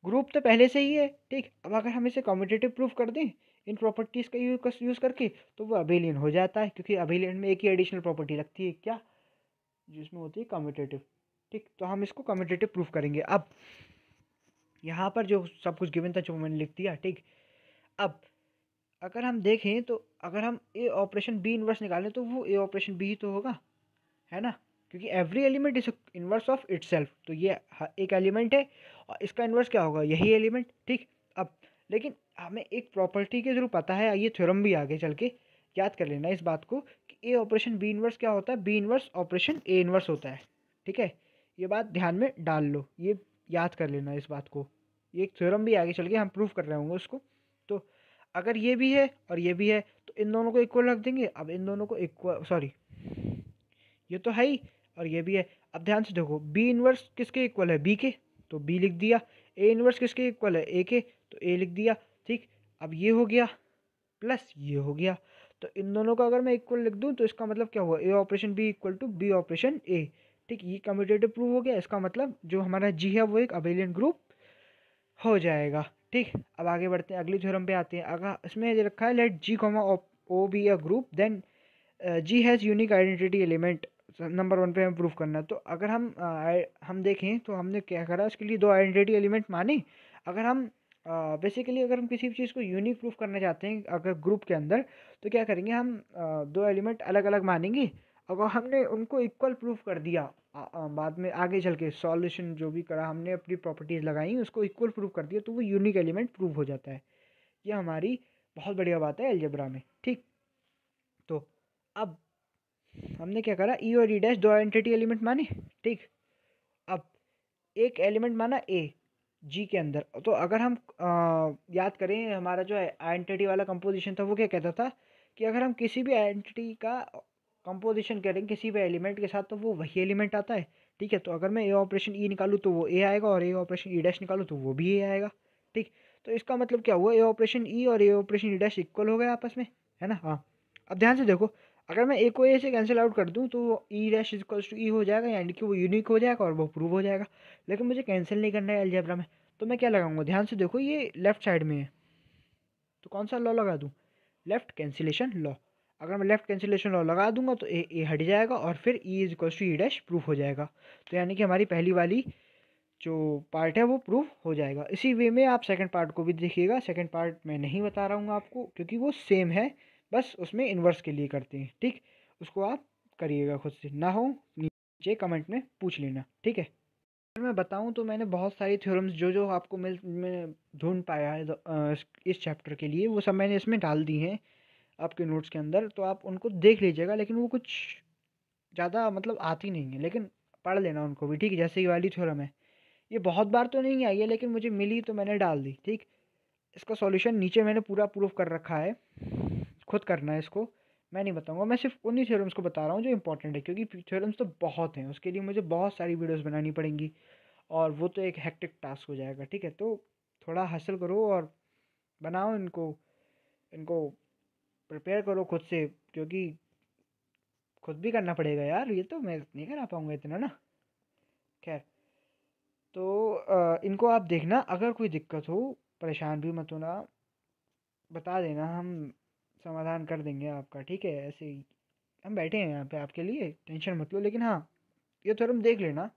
ग्रुप तो पहले से ही है ठीक अब अगर हम इसे कॉम्पिटेटिव प्रूफ कर दें इन प्रॉपर्टीज़ का यूज़ करके तो वो अबेलियन हो जाता है क्योंकि अबेलियन में एक ही एडिशनल प्रॉपर्टी लगती है क्या जिसमें होती है कम्यूटेटिव ठीक तो हम इसको कम्यूटेटिव प्रूफ करेंगे अब यहाँ पर जो सब कुछ गिवन था जो मैंने लिख दिया ठीक अब अगर हम देखें तो अगर हम ए ऑपरेशन बी इन्वर्स निकालें तो वो ए ऑपरेशन बी ही तो होगा है ना क्योंकि every element is inverse of it तो ये एक एलिमेंट है और इसका इन्वर्स क्या होगा यही एलिमेंट ठीक अब लेकिन हमें एक प्रॉपर्टी के थ्रू पता है ये थ्योरम भी आगे चल के याद कर लेना इस बात को कि ए ऑपरेशन बी इनवर्स क्या होता है B inverse operation A inverse होता है ठीक है ये बात ध्यान में डाल लो ये याद कर लेना इस बात को ये एक थ्योरम भी आगे चल के हम प्रूव कर रहे होंगे उसको तो अगर ये भी है और ये भी है तो इन दोनों को इक्वल रख देंगे अब इन दोनों को इक्वल सॉरी ये तो है ही और ये भी है अब ध्यान से देखो बी इनवर्स किसके इक्वल है बी के तो बी लिख दिया ए इनवर्स किसके इक्वल है ए के तो ए लिख दिया ठीक अब ये हो गया प्लस ये हो गया तो इन दोनों का अगर मैं इक्वल लिख दूँ तो इसका मतलब क्या हुआ A operation B equal to B operation A ठीक ये कम्यूटेटिव प्रूफ हो गया इसका मतलब जो हमारा जी है वो एक अबेलियन ग्रुप हो जाएगा ठीक अब आगे बढ़ते हैं अगली थ्योरम पे आते हैं अगर इसमें रखा है let G comma O be a group then G has unique identity element number one पे हमें प्रूफ करना तो अगर हम आ, uh, हम देखें तो हमने क्या करा इसके लिए दो आइडेंटिटी एलिमेंट माने अगर हम बेसिकली अगर हम किसी भी चीज़ को यूनिक प्रूफ करना चाहते हैं अगर ग्रुप के अंदर तो क्या करेंगे हम आ, दो एलिमेंट अलग अलग मानेंगे अगर हमने उनको इक्वल प्रूफ कर दिया आ, आ, बाद में आगे चल के सॉल्यूशन जो भी करा हमने अपनी प्रॉपर्टीज़ लगाई उसको इक्वल प्रूफ कर दिया तो वो यूनिक एलिमेंट प्रूफ हो जाता है ये हमारी बहुत बढ़िया बात है एलजेब्रा में ठीक तो अब हमने क्या करा ई e और ई e डैश दो आइडेंटिटी एलिमेंट माने ठीक अब एक एलिमेंट माना ए जी के अंदर तो अगर हम आ, याद करें हमारा जो आइडेंटिटी वाला कंपोजिशन था वो क्या कहता था कि अगर हम किसी भी आइडेंटिटी का कंपोजिशन करें किसी भी एलिमेंट के साथ तो वो वही एलिमेंट आता है ठीक है तो अगर मैं ए ऑपरेशन ई निकालूँ तो वो ए आएगा और ए ऑपरेशन ई डैश निकालूँ तो वो भी ए आएगा ठीक तो इसका मतलब क्या हुआ ए ऑपरेशन ई और A operation E dash equal हो गया आपस में है ना हाँ अब ध्यान से देखो अगर मैं ए को ए से कैंसिल आउट कर दूँ तो वो E dash equals to E हो जाएगा यानी कि वो यूनिक हो जाएगा और वो प्रूव हो जाएगा लेकिन मुझे कैंसिल नहीं करना है एलजेब्रा में तो मैं क्या लगाऊंगा ध्यान से देखो ये लेफ्ट साइड में है तो कौन सा लॉ लगा दूँ लेफ्ट कैंसिलेशन लॉ अगर मैं लेफ्ट कैंसिलेशन लॉ लगा दूंगा तो ए ए हट जाएगा और फिर E is to E dash proof हो जाएगा तो यानी कि हमारी पहली वाली जो पार्ट है वो प्रूफ हो जाएगा इसी वे में आप सेकंड पार्ट को भी देखिएगा सेकंड पार्ट मैं नहीं बता रहा हूँ आपको क्योंकि वो सेम है बस उसमें इन्वर्स के लिए करते हैं ठीक उसको आप करिएगा खुद से ना हो नीचे कमेंट में पूछ लेना ठीक है अगर मैं बताऊं तो मैंने बहुत सारी थ्योरम्स जो जो आपको मिल में ढूंढ पाया है इस चैप्टर के लिए वो सब मैंने इसमें डाल दी हैं आपके नोट्स के अंदर तो आप उनको देख लीजिएगा लेकिन वो कुछ ज़्यादा मतलब आती नहीं है लेकिन पढ़ लेना उनको भी ठीक है जैसे ये वाली थ्योरम है ये बहुत बार तो नहीं आई है लेकिन मुझे मिली तो मैंने डाल दी ठीक इसका सॉल्यूशन नीचे मैंने पूरा प्रूफ कर रखा है खुद करना है इसको मैं नहीं बताऊंगा मैं सिर्फ उन्हीं थ्योरम्स को बता रहा हूँ जो इंपॉर्टेंट है क्योंकि थ्योरम्स तो बहुत हैं उसके लिए मुझे बहुत सारी वीडियोस बनानी पड़ेंगी और वो तो एक हैक्टिक टास्क हो जाएगा ठीक है तो थोड़ा हासिल करो और बनाओ इनको इनको प्रिपेयर करो खुद से क्योंकि खुद भी करना पड़ेगा यार ये तो मैं नहीं करा पाऊँगा इतना ना खैर तो इनको आप देखना अगर कोई दिक्कत हो परेशान भी मत होना बता देना हम समाधान कर देंगे आपका ठीक है ऐसे ही हम बैठे हैं यहाँ पे आपके लिए टेंशन मत लो लेकिन हाँ ये थ्योरम देख लेना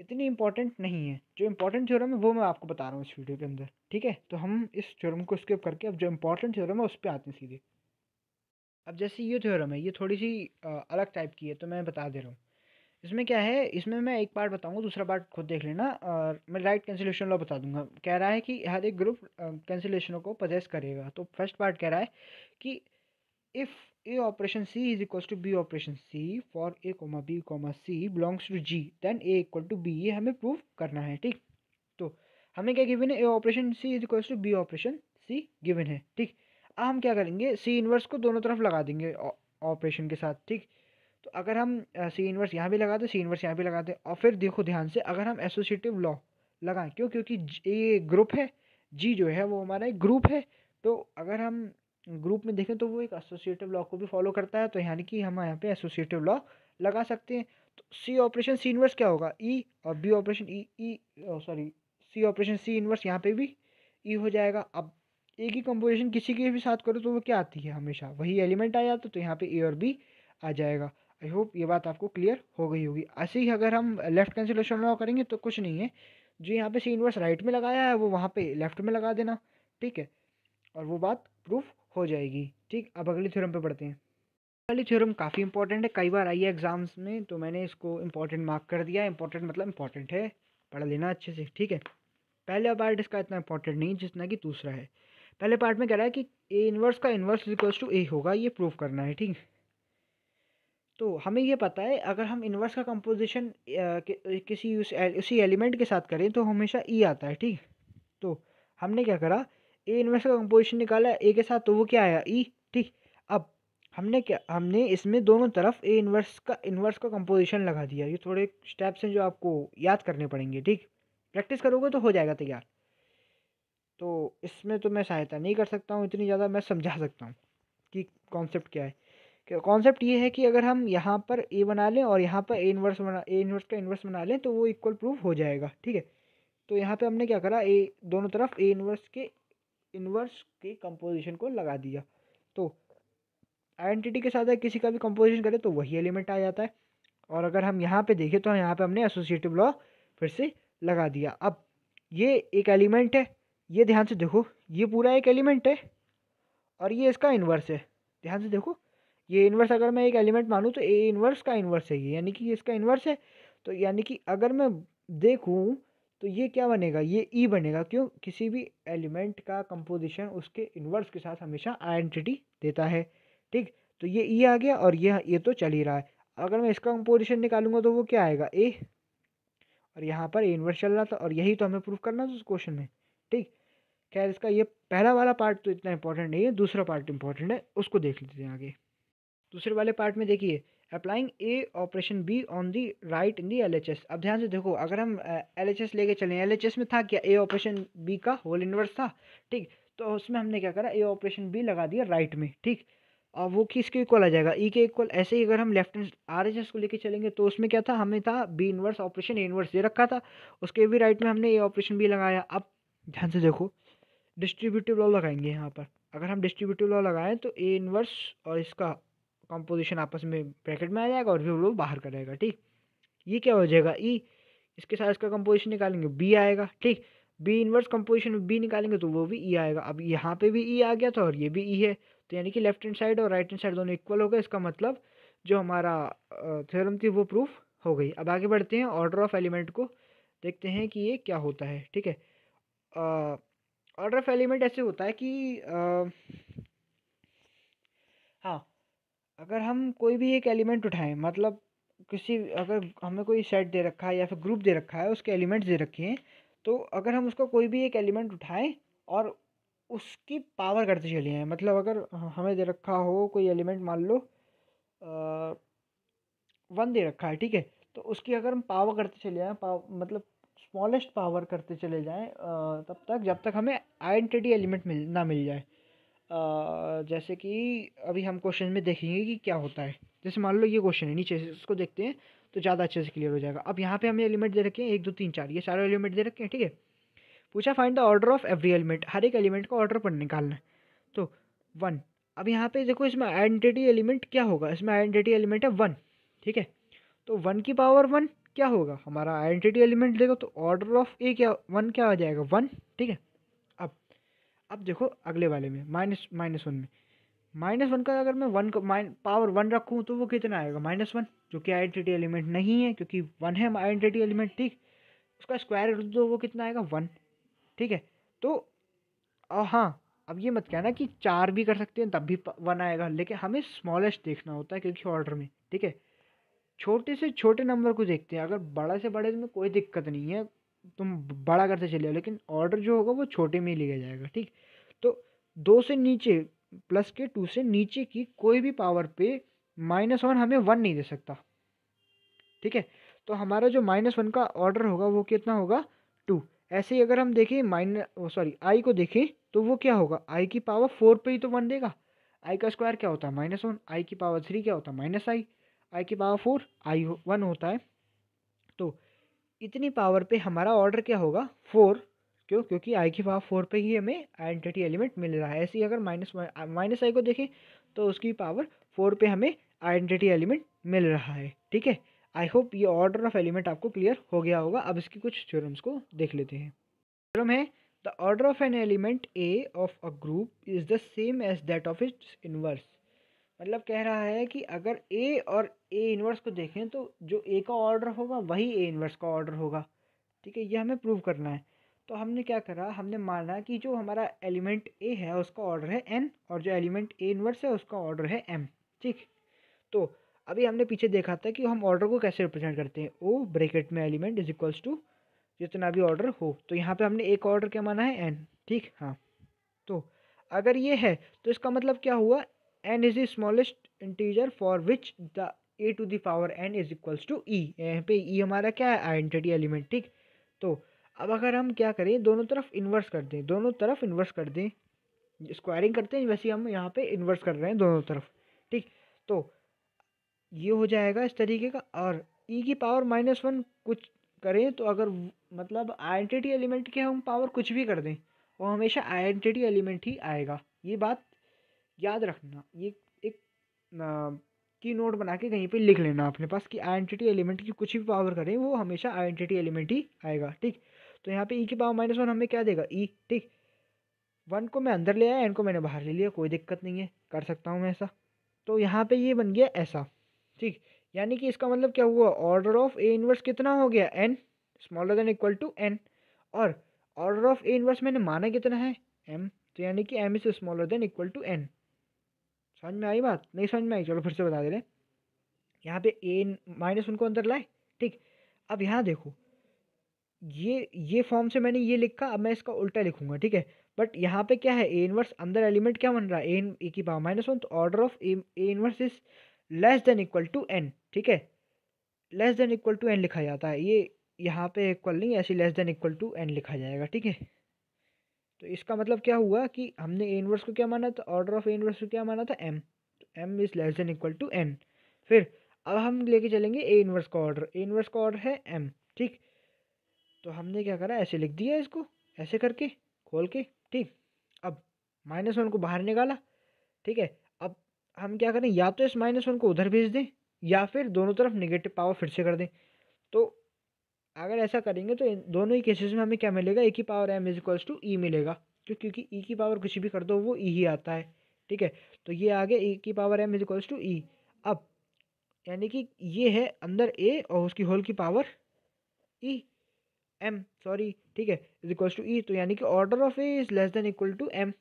इतनी इंपॉर्टेंट नहीं है जो इंपॉर्टेंट थ्योरम है वो मैं आपको बता रहा हूँ इस वीडियो के अंदर ठीक है तो हम इस थ्योरम को स्किप करके अब जो इंपॉर्टेंट थ्योरम है उस पर आते हैं सीधे अब जैसे ये थ्योरम है ये थोड़ी सी अलग टाइप की है तो मैं बता दे रहा हूँ इसमें क्या है इसमें मैं एक पार्ट बताऊंगा दूसरा पार्ट खुद देख लेना और मैं राइट कैंसिलेशन लॉ बता दूंगा कह रहा है कि हर एक ग्रुप कैंसिलेशनों को पजेस करेगा तो फर्स्ट पार्ट कह रहा है कि if A operation C is equals to B operation C for A comma B comma C belongs to G then A equal to B ये हमें प्रूव करना है ठीक तो हमें क्या गिवन है A operation C is equals to B operation C given है ठीक अब हम क्या करेंगे सी इनवर्स को दोनों तरफ लगा देंगे ऑपरेशन के साथ ठीक तो अगर हम सी इनवर्स यहाँ भी लगाते सी इनवर्स यहाँ भी लगाते हैं और फिर देखो ध्यान से अगर हम एसोसिएटिव लॉ लगाएं क्यों क्योंकि ये ग्रुप है जी जो है वो हमारा एक ग्रुप है तो अगर हम ग्रुप में देखें तो वो एक एसोसिएटिव लॉ को भी फॉलो करता है तो यानी कि हम यहाँ पे एसोसिएटिव लॉ लगा सकते हैं तो सी ऑपरेशन सी इनवर्स क्या होगा ई e और B operation E E sorry C operation C inverse यहाँ पे भी ई e हो जाएगा अब एक ही कंपोजिशन किसी के भी साथ करो तो वो क्या आती है हमेशा वही एलिमेंट आ जाता तो यहाँ पर ए और बी आ जाएगा आई होप ये बात आपको क्लियर हो गई होगी ऐसे ही अगर हम लेफ्ट कैंसिलेशन लॉ करेंगे तो कुछ नहीं है जो यहाँ पे सी इनवर्स राइट में लगाया है वो वहाँ पे लेफ्ट में लगा देना ठीक है और वो बात प्रूफ हो जाएगी ठीक अब अगली थ्योरम पे पढ़ते हैं अगली थ्योरम काफ़ी इंपॉर्टेंट है कई बार आई है एग्ज़ाम्स में तो मैंने इसको इंपॉर्टेंट मार्क कर दिया इंपॉर्टेंट मतलब इंपॉर्टेंट है पढ़ लेना अच्छे से ठीक है पहला पार्ट इसका इतना इंपॉर्टेंट नहीं जितना कि दूसरा है पहले पार्ट में कह रहा है कि ए इनवर्स का इन्वर्स इक्वल्स टू ए होगा ये प्रूफ करना है ठीक है तो हमें ये पता है अगर हम इन्वर्स का कंपोजिशन किसी उस उसी एलिमेंट के साथ करें तो हमेशा ई e आता है ठीक तो हमने क्या करा ए इन्वर्स का कंपोजिशन निकाला ए के साथ तो वो क्या आया ई e, ठीक अब हमने क्या हमने इसमें दोनों तरफ ए इन्वर्स का इन्वर्स का कंपोजिशन लगा दिया ये थोड़े स्टेप्स हैं जो आपको याद करने पड़ेंगे ठीक प्रैक्टिस करोगे तो हो जाएगा तैयार तो इसमें तो मैं सहायता नहीं कर सकता हूँ इतनी ज़्यादा मैं समझा सकता हूँ कि कॉन्सेप्ट क्या है कॉन्सेप्ट ये है कि अगर हम यहाँ पर ए बना लें और यहाँ पर ए इन्वर्स बना ए इन्वर्स का इन्वर्स बना लें तो वो इक्वल प्रूफ हो जाएगा ठीक है तो यहाँ पे हमने क्या करा ए दोनों तरफ ए इन्वर्स के इन्वर्स के कंपोजिशन को लगा दिया तो आइडेंटिटी के साथ अगर किसी का भी कंपोजिशन करें तो वही एलिमेंट आ जाता है और अगर हम यहाँ पर देखें तो यहाँ पर हमने एसोसिएटिव लॉ फिर से लगा दिया अब ये एक एलिमेंट है ये ध्यान से देखो ये पूरा एक एलिमेंट है और ये इसका इन्वर्स है ध्यान से देखो ये इन्वर्स अगर मैं एक एलिमेंट मानूँ तो ए इन्वर्स का इन्वर्स है ये यानी कि इसका इन्वर्स है तो यानी कि अगर मैं देखूँ तो ये क्या बनेगा ये ई e बनेगा क्यों किसी भी एलिमेंट का कंपोजिशन उसके इन्वर्स के साथ हमेशा आइडेंटिटी देता है ठीक तो ये ई e आ गया और ये ये तो चल ही रहा है अगर मैं इसका कंपोजिशन निकालूंगा तो वो क्या आएगा ए और यहाँ पर ए इन्वर्स चल रहा था और यही तो हमें प्रूफ करना था उस क्वेश्चन में ठीक खैर इसका ये पहला वाला पार्ट तो इतना इंपॉर्टेंट नहीं है दूसरा पार्ट इंपॉर्टेंट है उसको देख लेते हैं आगे दूसरे वाले पार्ट में देखिए applying A operation B on the right in the L H S अब ध्यान से देखो अगर हम एल एच एस लेके चलें एल एच एस में था क्या ए ऑपरेशन बी का होल इन्वर्स था ठीक तो उसमें हमने क्या करा ए ऑपरेशन बी लगा दिया राइट में ठीक और वो किसके इक्वल आ जाएगा ई e के इक्वल ऐसे ही अगर हम left hand R H S को लेके चलेंगे तो उसमें क्या था हमें था B inverse operation A inverse ये रखा था उसके भी राइट में हमने ए ऑपरेशन बी लगाया अब ध्यान से देखो डिस्ट्रीब्यूटिव लॉ लगाएंगे यहाँ पर अगर हम डिस्ट्रीब्यूटिव लॉ लगाएं तो ए इन्वर्स और इसका कंपोजिशन आपस में ब्रैकेट में आ जाएगा और फिर वो बाहर कर रहेगा ठीक ये क्या हो जाएगा ई e, इसके साथ इसका कंपोजिशन निकालेंगे बी आएगा ठीक बी इनवर्स कंपोजिशन में बी निकालेंगे तो वो भी ई e आएगा अब यहाँ पे भी ई e आ गया था और ये भी ई है तो यानी कि लेफ्ट हैंड साइड और राइट हैंड साइड दोनों इक्वल हो गए इसका मतलब जो हमारा थ्योरम थी वो प्रूफ हो गई अब आगे बढ़ते हैं ऑर्डर ऑफ एलिमेंट को देखते हैं कि ये क्या होता है ठीक है ऑर्डर ऑफ एलिमेंट ऐसे होता है कि अगर हम कोई भी एक एलिमेंट उठाएं मतलब किसी अगर हमें कोई सेट दे रखा है या फिर ग्रुप दे रखा है उसके एलिमेंट्स दे रखे हैं तो अगर हम उसका कोई भी एक एलिमेंट उठाएं और उसकी पावर करते चले जाएँ मतलब अगर हमें दे रखा हो कोई एलिमेंट मान लो आ, वन दे रखा है ठीक है तो उसकी अगर हम पावर करते चले जाएँ मतलब स्मॉलेस्ट पावर करते चले जाएँ तब तक जब तक हमें आइडेंटिटी एलिमेंट मिल ना मिल जाए जैसे कि अभी हम क्वेश्चन में देखेंगे कि क्या होता है जैसे मान लो ये क्वेश्चन है नीचे उसको देखते हैं तो ज़्यादा अच्छे से क्लियर हो जाएगा अब यहाँ पे हमें एलिमेंट दे रखे हैं एक दो तीन चार ये सारे एलिमेंट दे रखे हैं ठीक है पूछा find the order of every element हर एक एलिमेंट का ऑर्डर पर निकालना है तो वन अब यहाँ पे देखो इसमें आइडेंटिटी एलिमेंट क्या होगा इसमें आइडेंटिटी एलिमेंट है वन ठीक है तो वन की पावर वन क्या होगा हमारा आइडेंटिटी एलिमेंट देखो तो ऑर्डर ऑफ ए क्या वन क्या आ जाएगा वन ठीक है अब देखो अगले वाले में माइनस माइनस वन में माइनस वन का अगर मैं वन को माइन पावर वन रखूँ तो वो कितना आएगा माइनस वन जो कि आइडेंटिटी एलिमेंट नहीं है क्योंकि वन है आइडेंटिटी एलिमेंट ठीक उसका स्क्वायर रूट वो कितना आएगा वन ठीक है तो हाँ अब ये मत कहना कि चार भी कर सकते हैं तब भी वन आएगा लेकिन हमें स्मॉलेस्ट देखना होता है क्योंकि ऑर्डर में ठीक है छोटे से छोटे नंबर को देखते हैं अगर बड़ा से बड़े में कोई दिक्कत नहीं है तुम बड़ा करते चले जाओ लेकिन ऑर्डर जो होगा वो छोटे में ही लिया जाएगा ठीक तो दो से नीचे प्लस के टू से नीचे की कोई भी पावर पे माइनस वन हमें वन नहीं दे सकता ठीक है तो हमारा जो माइनस वन का ऑर्डर होगा वो कितना होगा टू ऐसे ही अगर हम देखें माइन सॉरी आई को देखें तो वो क्या होगा आई की पावर फोर पे ही तो वन देगा आई का स्क्वायर क्या होता है माइनस वन आई की पावर थ्री क्या होता है माइनस आई आई की पावर फोर आई वन होता है तो इतनी पावर पे हमारा ऑर्डर क्या होगा फोर क्यों क्योंकि आई की पावर फोर पे ही हमें आइडेंटिटी एलिमेंट मिल रहा है ऐसे ही अगर माइनस माइनस आई को देखें तो उसकी पावर फोर पे हमें आइडेंटिटी एलिमेंट मिल रहा है ठीक है आई होप ये ऑर्डर ऑफ एलिमेंट आपको क्लियर हो गया होगा अब इसकी कुछ थ्योरम्स को देख लेते हैं थ्योरम है the order of an element A of a group is the same as that of its inverse मतलब कह रहा है कि अगर ए और ए इन्वर्स को देखें तो जो ए का ऑर्डर होगा वही ए इन्वर्स का ऑर्डर होगा ठीक है ये हमें प्रूव करना है तो हमने क्या करा हमने माना कि जो हमारा एलिमेंट ए है उसका ऑर्डर है एन और जो एलिमेंट ए इन्वर्स है उसका ऑर्डर है एम ठीक तो अभी हमने पीछे देखा था कि हम ऑर्डर को कैसे रिप्रेजेंट करते हैं ओ ब्रेकेट में एलिमेंट इज इक्वल्स टू जितना भी ऑर्डर हो तो यहाँ पे हमने एक ऑर्डर क्या माना है एन ठीक हाँ तो अगर ये है तो इसका मतलब क्या हुआ N is the smallest integer for which the A to the power N is equals to E यहाँ पे ई e हमारा क्या है आइडेंटिटी एलिमेंट ठीक तो अब अगर हम क्या करें दोनों तरफ इन्वर्स कर दें दोनों तरफ इन्वर्स कर दें स्क्वायरिंग करते हैं वैसे हम यहाँ पे इन्वर्स कर रहे हैं दोनों तरफ ठीक तो ये हो जाएगा इस तरीके का और ई e की पावर माइनस वन कुछ करें तो अगर मतलब आइडेंटिटी एलिमेंट के हम पावर कुछ भी कर दें वो हमेशा आइडेंटिटी एलिमेंट ही आएगा ये बात याद रखना ये एक की नोट बना के कहीं पे लिख लेना अपने पास कि आइडेंटिटी एलिमेंट की कुछ भी पावर करें वो हमेशा आइडेंटिटी एलिमेंट ही आएगा ठीक तो यहाँ पे ई e की पावर माइनस वन हमें क्या देगा ई e, ठीक वन को मैं अंदर ले आया एन को मैंने बाहर ले लिया कोई दिक्कत नहीं है कर सकता हूँ मैं ऐसा तो यहाँ पर ये बन गया ऐसा ठीक यानी कि इसका मतलब क्या हुआ ऑर्डर ऑफ ए इनवर्स कितना हो गया N smaller than equal to N और ऑर्डर ऑफ ए इनवर्स मैंने माना कितना है एम तो यानी कि M is smaller than equal to N समझ में आई बात नहीं समझ में आई चलो फिर से बता दे रहे यहाँ पे ए माइनस वन को अंदर लाए ठीक अब यहाँ देखो ये ये फॉर्म से मैंने ये लिखा अब मैं इसका उल्टा लिखूंगा ठीक है बट यहाँ पे क्या है ए इनवर्स अंदर एलिमेंट क्या बन रहा है एन ए की पावर माइनस वन तो order of A inverse is less than equal to N ठीक है less than equal to N लिखा जाता है ये यहाँ पे इक्वल नहीं ऐसे less than equal to N लिखा जाएगा ठीक है तो इसका मतलब क्या हुआ कि हमने ए इनवर्स को क्या माना था ऑर्डर ऑफ ए इनवर्स को क्या माना था एम तो M is less than equal to N फिर अब हम लेके चलेंगे ए इनवर्स का ऑर्डर ए इनवर्स का ऑर्डर है एम ठीक तो हमने क्या करा ऐसे लिख दिया इसको ऐसे करके खोल के ठीक अब माइनस वन को बाहर निकाला ठीक है अब हम क्या करें या तो इस माइनस वन को उधर भेज दें या फिर दोनों तरफ निगेटिव पावर फिर से कर दें तो अगर ऐसा करेंगे तो दोनों ही केसेस में हमें क्या मिलेगा ए की power M is equals to E मिलेगा क्यों क्योंकि ई e की पावर कुछ भी कर दो वो ई e ही आता है ठीक है तो ये आ गया e की power M is equals to E अब यानी कि ये है अंदर ए और उसकी होल की पावर ई एम सॉरी ठीक है इज इक्वल्स टू ई तो यानी कि order of A is less than equal to M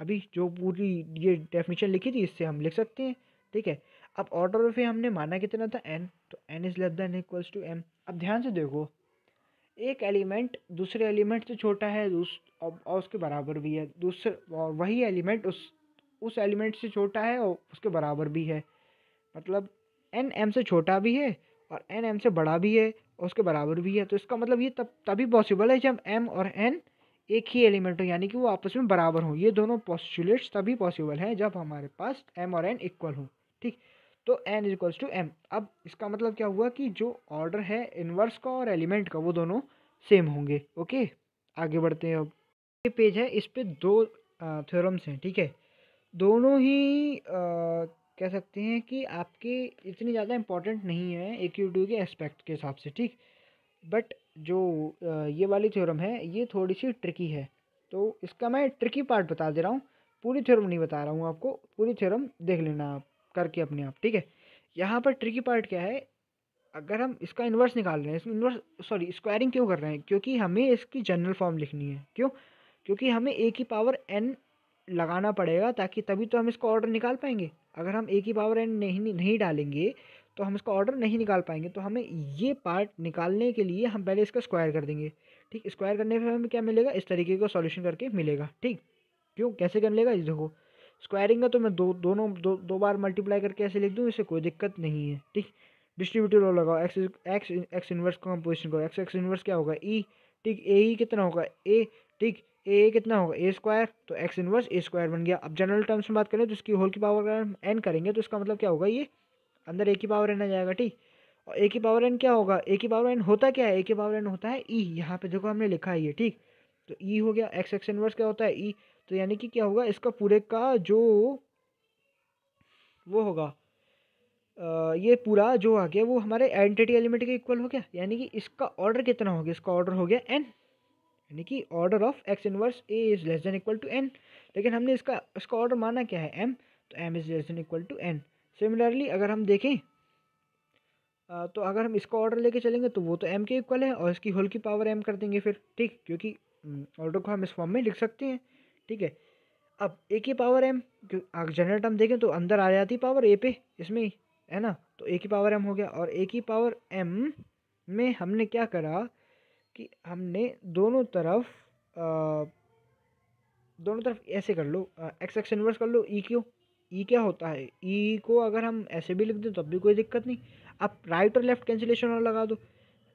अभी जो पूरी ये डेफिनेशन लिखी थी इससे हम लिख सकते हैं ठीक है अब ऑर्डर ऑफ ए हमने माना कितना था एन तो N is less than equals to M अब ध्यान से देखो एक एलिमेंट दूसरे एलिमेंट से छोटा है उस और उसके बराबर भी है दूसरे और वही एलिमेंट उस उस एलिमेंट से छोटा है और उसके बराबर भी है मतलब एन एम से छोटा भी है और एन एम से बड़ा भी है और उसके बराबर भी है तो इसका मतलब ये तब तभी पॉसिबल है जब एम और एन एक ही एलिमेंट हो यानी कि वो आपस में बराबर हों ये दोनों पॉस्टुलेट्स तभी पॉसिबल हैं जब हमारे पास एम और एन इक्वल हों ठीक तो N is equals to M अब इसका मतलब क्या हुआ कि जो ऑर्डर है इन्वर्स का और एलिमेंट का वो दोनों सेम होंगे ओके आगे बढ़ते हैं अब ये पेज है इस पर दो थ्योरम्स हैं ठीक है दोनों ही आ, कह सकते हैं कि आपके इतनी ज़्यादा इम्पॉर्टेंट नहीं है एक यू टू के एस्पेक्ट के हिसाब से ठीक बट जो आ, ये वाली थ्योरम है ये थोड़ी सी ट्रिकी है तो इसका मैं ट्रिकी पार्ट बता दे रहा हूँ पूरी थ्योरम नहीं बता रहा हूँ आपको पूरी थ्योरम देख लेना आप करके अपने आप ठीक है यहाँ पर ट्रिकी पार्ट क्या है अगर हम इसका इन्वर्स निकाल रहे हैं इसमें इन्वर्स सॉरी स्क्वायरिंग क्यों कर रहे हैं क्योंकि हमें इसकी जनरल फॉर्म लिखनी है क्यों क्योंकि हमें ए की पावर एन लगाना पड़ेगा ताकि तभी तो हम इसका ऑर्डर निकाल पाएंगे अगर हम ए की पावर एन नहीं नहीं डालेंगे तो हम इसका ऑर्डर नहीं निकाल पाएंगे तो हमें ये पार्ट निकालने के लिए हम पहले इसका स्क्वायर कर देंगे ठीक स्क्वायर करने पर हमें क्या मिलेगा इस तरीके का सॉल्यूशन करके मिलेगा ठीक क्यों कैसे कर लेगा इस देखो स्क्वायरिंग का तो मैं दो दोनों दो दो बार मल्टीप्लाई करके ऐसे लिख दूँ इससे कोई दिक्कत नहीं है ठीक डिस्ट्रीब्यूटिव रोल लगाओ X X X inverse composition करो एक्स एक्स इन्वर्स क्या होगा ई e, ठीक ए ई e कितना होगा ए ठीक ए कितना होगा ए स्क्वायर तो एक्स इनवर्स ए स्क्वायर बन गया अब जनरल टर्म्स में बात करें तो इसकी होल की पावर अगर हम एन करेंगे तो इसका मतलब क्या होगा ये अंदर ए की पावर एन आ जाएगा ठीक और ए की पावर एन क्या होगा ए की पावर एन होता क्या है ए की पावर एन होता है ई e। यहाँ पे देखो हमने लिखा है ये ठीक तो ई हो गया एक्स एक्स इनवर्स क्या होता है ई तो यानी कि क्या होगा इसका पूरे का जो वो होगा आ, ये पूरा जो आ गया वो हमारे आइडेंटिटी एलिमेंट के इक्वल हो गया यानी कि इसका ऑर्डर कितना हो गया इसका ऑर्डर हो गया एन यानी कि order of X inverse A is less than equal to N लेकिन हमने इसका इसका ऑर्डर माना क्या है एम तो M is less than equal to N similarly अगर हम देखें आ, तो अगर हम इसका ऑर्डर लेके चलेंगे तो वो तो एम के इक्वल है और इसकी होल की पावर एम कर देंगे फिर ठीक क्योंकि ऑर्डर को हम इस फॉर्म में लिख सकते हैं ठीक है अब ए की पावर एम जनरेट हम देखें तो अंदर आ जाती पावर ए पे इसमें ही है ना तो ए की पावर एम हो गया और ए की पावर एम में हमने क्या करा कि हमने दोनों तरफ आ, दोनों तरफ ऐसे कर लो एक्स एक्स इन्वर्स कर लो E e Q E e क्या होता है ई e को अगर हम ऐसे भी लिख दें तब भी कोई दिक्कत नहीं आप राइट और लेफ्ट कैंसिलेशन और लगा दो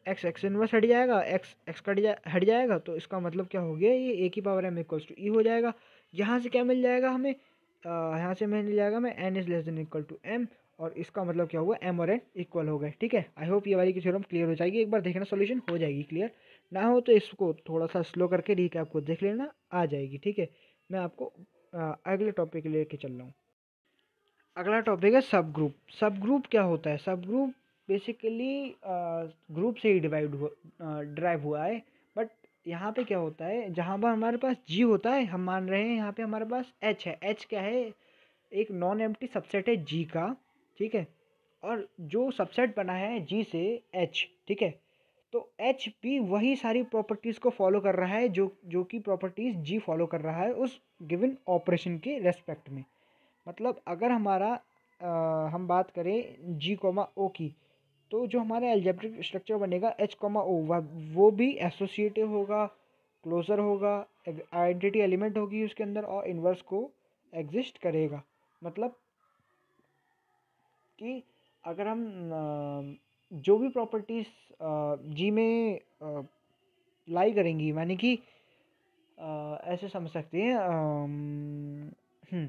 एक्स एक्स इनवर्स हट जाएगा एक्स एक्स कट जा हट जाएगा तो इसका मतलब क्या हो गया ये ए की power M equals to E हो जाएगा यहाँ से क्या मिल जाएगा हमें यहाँ से मिल जाएगा हमें N is less than equal to M और इसका मतलब क्या हुआ एम और एन इक्वल हो गए ठीक है आई होप ये वाली की थ्योरम क्लियर हो जाएगी एक बार देखना सॉल्यूशन हो जाएगी क्लियर ना हो तो इसको थोड़ा सा स्लो करके रिकैप आपको देख लेना आ जाएगी ठीक है मैं आपको अगले टॉपिक लेके चल रहा हूँ अगला टॉपिक है सब ग्रुप सब ग्रुप क्या होता है सब ग्रुप बेसिकली ग्रुप uh, से ही डिवाइड हुआ ड्राइव uh, हुआ है बट यहाँ पे क्या होता है जहाँ पर हमारे पास जी होता है हम मान रहे हैं यहाँ पे हमारे पास एच है एच क्या है एक नॉन एम्प्टी सबसेट है जी का ठीक है और जो सबसेट बना है जी से एच ठीक है तो एच भी वही सारी प्रॉपर्टीज़ को फॉलो कर रहा है जो जो कि प्रॉपर्टीज़ जी फॉलो कर रहा है उस गिवन ऑपरेशन के रेस्पेक्ट में मतलब अगर हमारा आ, uh, हम बात करें जी कोमा ओ की तो जो हमारा एल्जेब्रिक स्ट्रक्चर बनेगा एच कॉमा ओ वो भी एसोसिएटिव होगा क्लोजर होगा आइडेंटिटी एलिमेंट होगी उसके अंदर और इन्वर्स को एग्जिस्ट करेगा मतलब कि अगर हम जो भी प्रॉपर्टीज़ जी में लाई करेंगी यानी कि ऐसे समझ सकते हैं हम्म,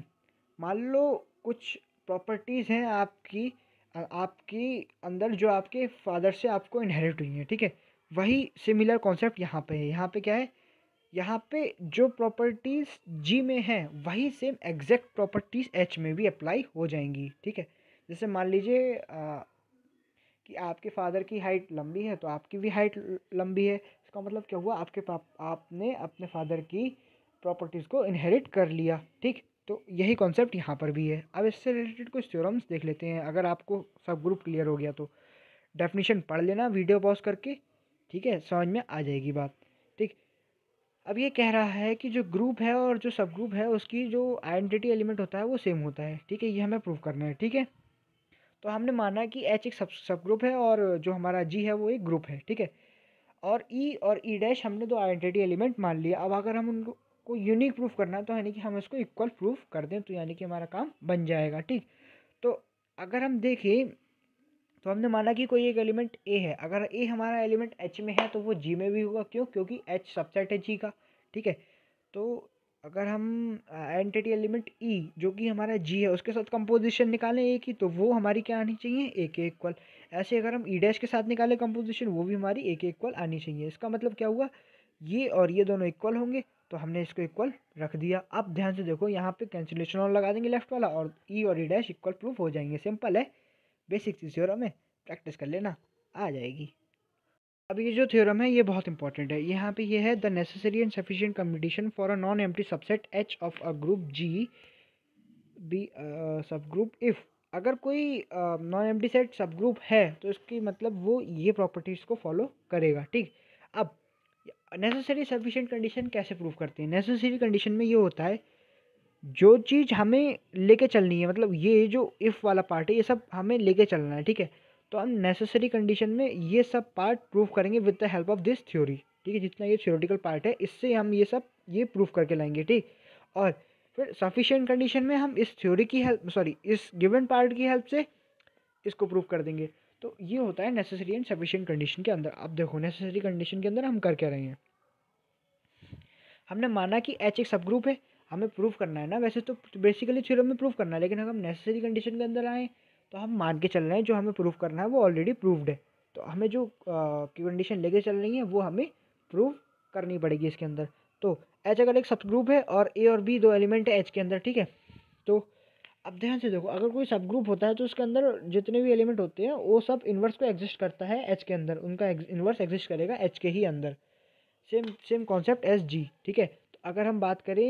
मान लो कुछ प्रॉपर्टीज़ हैं आपकी आपकी अंदर जो आपके फादर से आपको इनहेरिट हुई है ठीक है वही सिमिलर कॉन्सेप्ट यहाँ पे है यहाँ पे क्या है यहाँ पे जो प्रॉपर्टीज़ जी में हैं वही सेम एग्जैक्ट प्रॉपर्टीज़ एच में भी अप्लाई हो जाएंगी ठीक है जैसे मान लीजिए कि आपके फादर की हाइट लंबी है तो आपकी भी हाइट लंबी है इसका मतलब क्या हुआ आपके पाप आपने अपने फादर की प्रॉपर्टीज़ को इनहेरिट कर लिया ठीक तो यही कॉन्सेप्ट यहाँ पर भी है अब इससे रिलेटेड कुछ थ्योरम्स देख लेते हैं अगर आपको सब ग्रुप क्लियर हो गया तो डेफिनेशन पढ़ लेना वीडियो पॉज करके ठीक है समझ में आ जाएगी बात ठीक अब ये कह रहा है कि जो ग्रुप है और जो सब ग्रुप है उसकी जो आइडेंटिटी एलिमेंट होता है वो सेम होता है ठीक है ये हमें प्रूव करना है ठीक है तो हमने माना कि एच एक सब सब ग्रुप है और जो हमारा जी है वो एक ग्रुप है ठीक है और ई e और ई e डैश हमने दो आइडेंटिटी एलिमेंट मान लिया अब अगर हम उनको को यूनिक प्रूफ करना तो यानी कि हम इसको इक्वल प्रूफ कर दें तो यानी कि हमारा काम बन जाएगा ठीक तो अगर हम देखें तो हमने माना कि कोई एक एलिमेंट ए है अगर ए हमारा एलिमेंट एच में है तो वो जी में भी होगा क्यों क्योंकि एच सबसेट है जी का ठीक है तो अगर हम एंटिटी एलिमेंट ई जो कि हमारा जी है उसके साथ कंपोजिशन निकालें ए की तो वो हमारी क्या आनी चाहिए ए के इक्वल ऐसे अगर हम ई e डैश के साथ निकालें कंपोजिशन वो भी हमारी ए के इक्वल आनी चाहिए इसका मतलब क्या हुआ ये और ये दोनों इक्वल होंगे तो हमने इसको इक्वल रख दिया अब ध्यान से देखो यहाँ पे कैंसिलेशन और लगा देंगे लेफ्ट वाला और ई e और ई डैश इक्वल प्रूफ हो जाएंगे सिंपल है बेसिक सी थ्योरम है प्रैक्टिस कर लेना आ जाएगी अब ये जो थ्योरम है ये बहुत इंपॉर्टेंट है यहाँ पे ये है the necessary and sufficient competition for a non टी subset H of a group G be subgroup if अगर कोई नॉन टी सेट सब ग्रुप है तो इसकी मतलब वो ये प्रॉपर्टीज़ को फॉलो करेगा ठीक अब नेसेसरी सफिशेंट कंडीशन कैसे प्रूव करते हैं नेसेसरी कंडीशन में ये होता है जो चीज़ हमें लेके चलनी है मतलब ये जो इफ़ वाला पार्ट है ये सब हमें लेके चलना है ठीक है तो हम नेसेसरी कंडीशन में ये सब पार्ट प्रूव करेंगे with the help of this theory ठीक है जितना ये थ्योरेटिकल पार्ट है इससे हम ये सब ये प्रूव करके लाएंगे ठीक और फिर सफिशेंट कंडीशन में हम इस थ्योरी की हेल्प सॉरी इस गिवन पार्ट की हेल्प से इसको प्रूव कर देंगे तो ये होता है नेसेसरी एंड सफिशेंट कंडीशन के अंदर अब देखो नेसेसरी कंडीशन के अंदर हम कर क्या रहे हैं हमने माना कि एच एक सब ग्रुप है हमें प्रूफ करना है ना वैसे तो बेसिकली थ्योरम में प्रूफ करना है लेकिन अगर हम नेसेसरी कंडीशन के अंदर आएँ तो हम मान के चल रहे हैं जो हमें प्रूफ करना है वो ऑलरेडी प्रूवड है तो हमें जो कंडीशन लेके चल रही है वो हमें प्रूव करनी पड़ेगी इसके अंदर तो एच अगर एक सब ग्रुप है और ए और बी दो एलिमेंट है एच के अंदर ठीक है तो अब ध्यान से देखो अगर कोई सब ग्रुप होता है तो उसके अंदर जितने भी एलिमेंट होते हैं वो सब इन्वर्स को एग्जिस्ट करता है एच के अंदर उनका इन्वर्स एग्जिस्ट करेगा एच के ही अंदर same same concept as G ठीक है तो अगर हम बात करें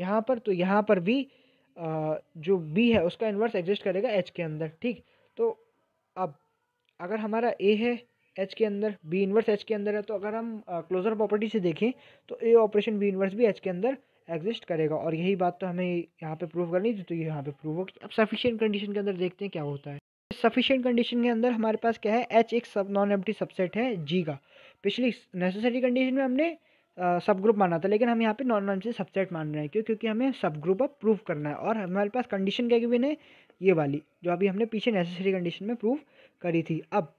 यहाँ पर तो यहाँ पर भी आ, जो बी है उसका इन्वर्स एग्जिस्ट करेगा एच के अंदर ठीक तो अब अगर हमारा ए है एच के अंदर बी इन्वर्स एच के अंदर है तो अगर हम क्लोजर प्रॉपर्टी से देखें तो ए ऑपरेशन बी इन्वर्स भी एच के अंदर एग्जिस्ट करेगा और यही बात तो हमें यहाँ पे प्रूव करनी थी तो ये यहाँ पे प्रूव होगी अब सफिशियंट कंडीशन के अंदर देखते हैं क्या होता है सफिशियंट कंडीशन के अंदर हमारे पास क्या है एच एक सब नॉन एम्प्टी सबसेट है जी का पिछली नेसेसरी कंडीशन में हमने सब ग्रुप माना था लेकिन हम यहाँ पे नॉन एम्प्टी सबसेट मान रहे हैं क्यों क्योंकि हमें सब ग्रुप अब प्रूव करना है और हमारे पास कंडीशन क्या गिवन ने ये वाली जो अभी हमने पीछे नेसेसरी कंडीशन में प्रूव करी थी अब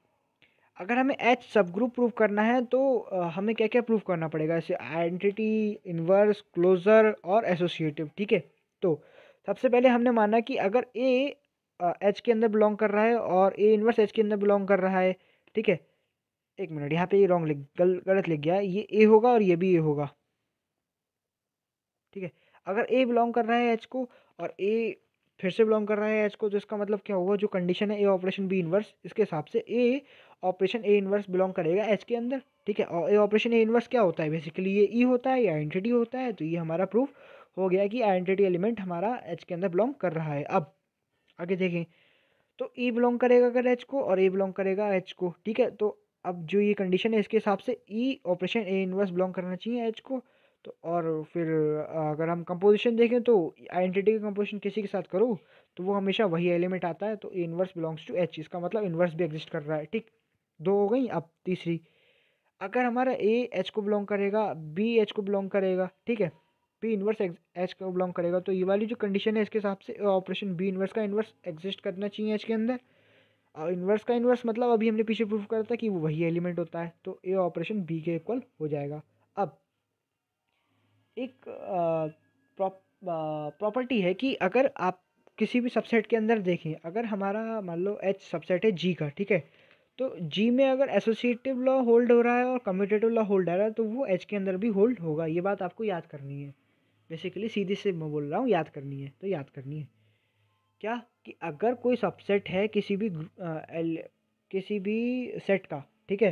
अगर हमें एच सब ग्रुप प्रूव करना है तो हमें क्या क्या प्रूव करना पड़ेगा जैसे आइडेंटिटी इन्वर्स क्लोजर और एसोसिएटिव ठीक है तो सबसे पहले हमने माना कि अगर ए एच के अंदर बिलोंग कर रहा है और ए इन्वर्स एच के अंदर बिलोंग कर रहा है ठीक है एक मिनट यहाँ पे ये रॉन्ग लिख गल गलत लिख गया है ये ए होगा और ये भी ए होगा ठीक है अगर ए बिलोंग कर रहा है एच को और ए फिर से बिलोंग कर रहा है एच को तो इसका मतलब क्या हुआ जो कंडीशन है ए ऑपरेशन बी इनवर्स इसके हिसाब से A operation A inverse belong करेगा एच के अंदर ठीक है और ए ऑपरेशन ए इनवर्स क्या होता है बेसिकली ये ई e होता है ये आइडेंटिटी होता है तो ये हमारा प्रूफ हो गया कि आइडेंटिटी एलिमेंट हमारा एच के अंदर बिलोंग कर रहा है अब आगे देखें तो ई e बिलोंग करेगा अगर एच को और ए बिलोंग करेगा एच को ठीक है तो अब जो ये कंडीशन है इसके हिसाब से E operation A inverse belong करना चाहिए एच को तो और फिर अगर हम कंपोजिशन देखें तो आइडेंटिटी का कंपोजिशन किसी के साथ करूँ तो वो हमेशा वही एलिमेंट आता है तो इनवर्स बिलोंग्स टू एच इसका मतलब इनवर्स भी एग्जिस्ट कर रहा है ठीक दो हो गई अब तीसरी अगर हमारा ए एच को बिलोंग करेगा बी एच को बिलोंग करेगा ठीक है बी इनवर्स एच को बिलोंग करेगा तो ये वाली जो कंडीशन है इसके हिसाब से ऑपरेशन बी इनवर्स का इनवर्स एग्जिस्ट करना चाहिए एच के अंदर और इनवर्स का इनवर्स मतलब अभी हमने पीछे प्रूफ करा था कि वो वही एलिमेंट होता है तो ए ऑपरेशन बी के इक्वल हो जाएगा अब एक प्रॉपर्टी है कि अगर आप किसी भी सबसेट के अंदर देखें अगर हमारा मान लो एच सबसेट है जी का ठीक है तो जी में अगर एसोसिएटिव लॉ होल्ड हो रहा है और कम्यूटेटिव लॉ होल्ड आ रहा है तो वो एच के अंदर भी होल्ड होगा ये बात आपको याद करनी है बेसिकली सीधे से मैं बोल रहा हूँ याद करनी है तो याद करनी है क्या कि अगर कोई सबसेट है किसी भी एल किसी भी सेट का ठीक है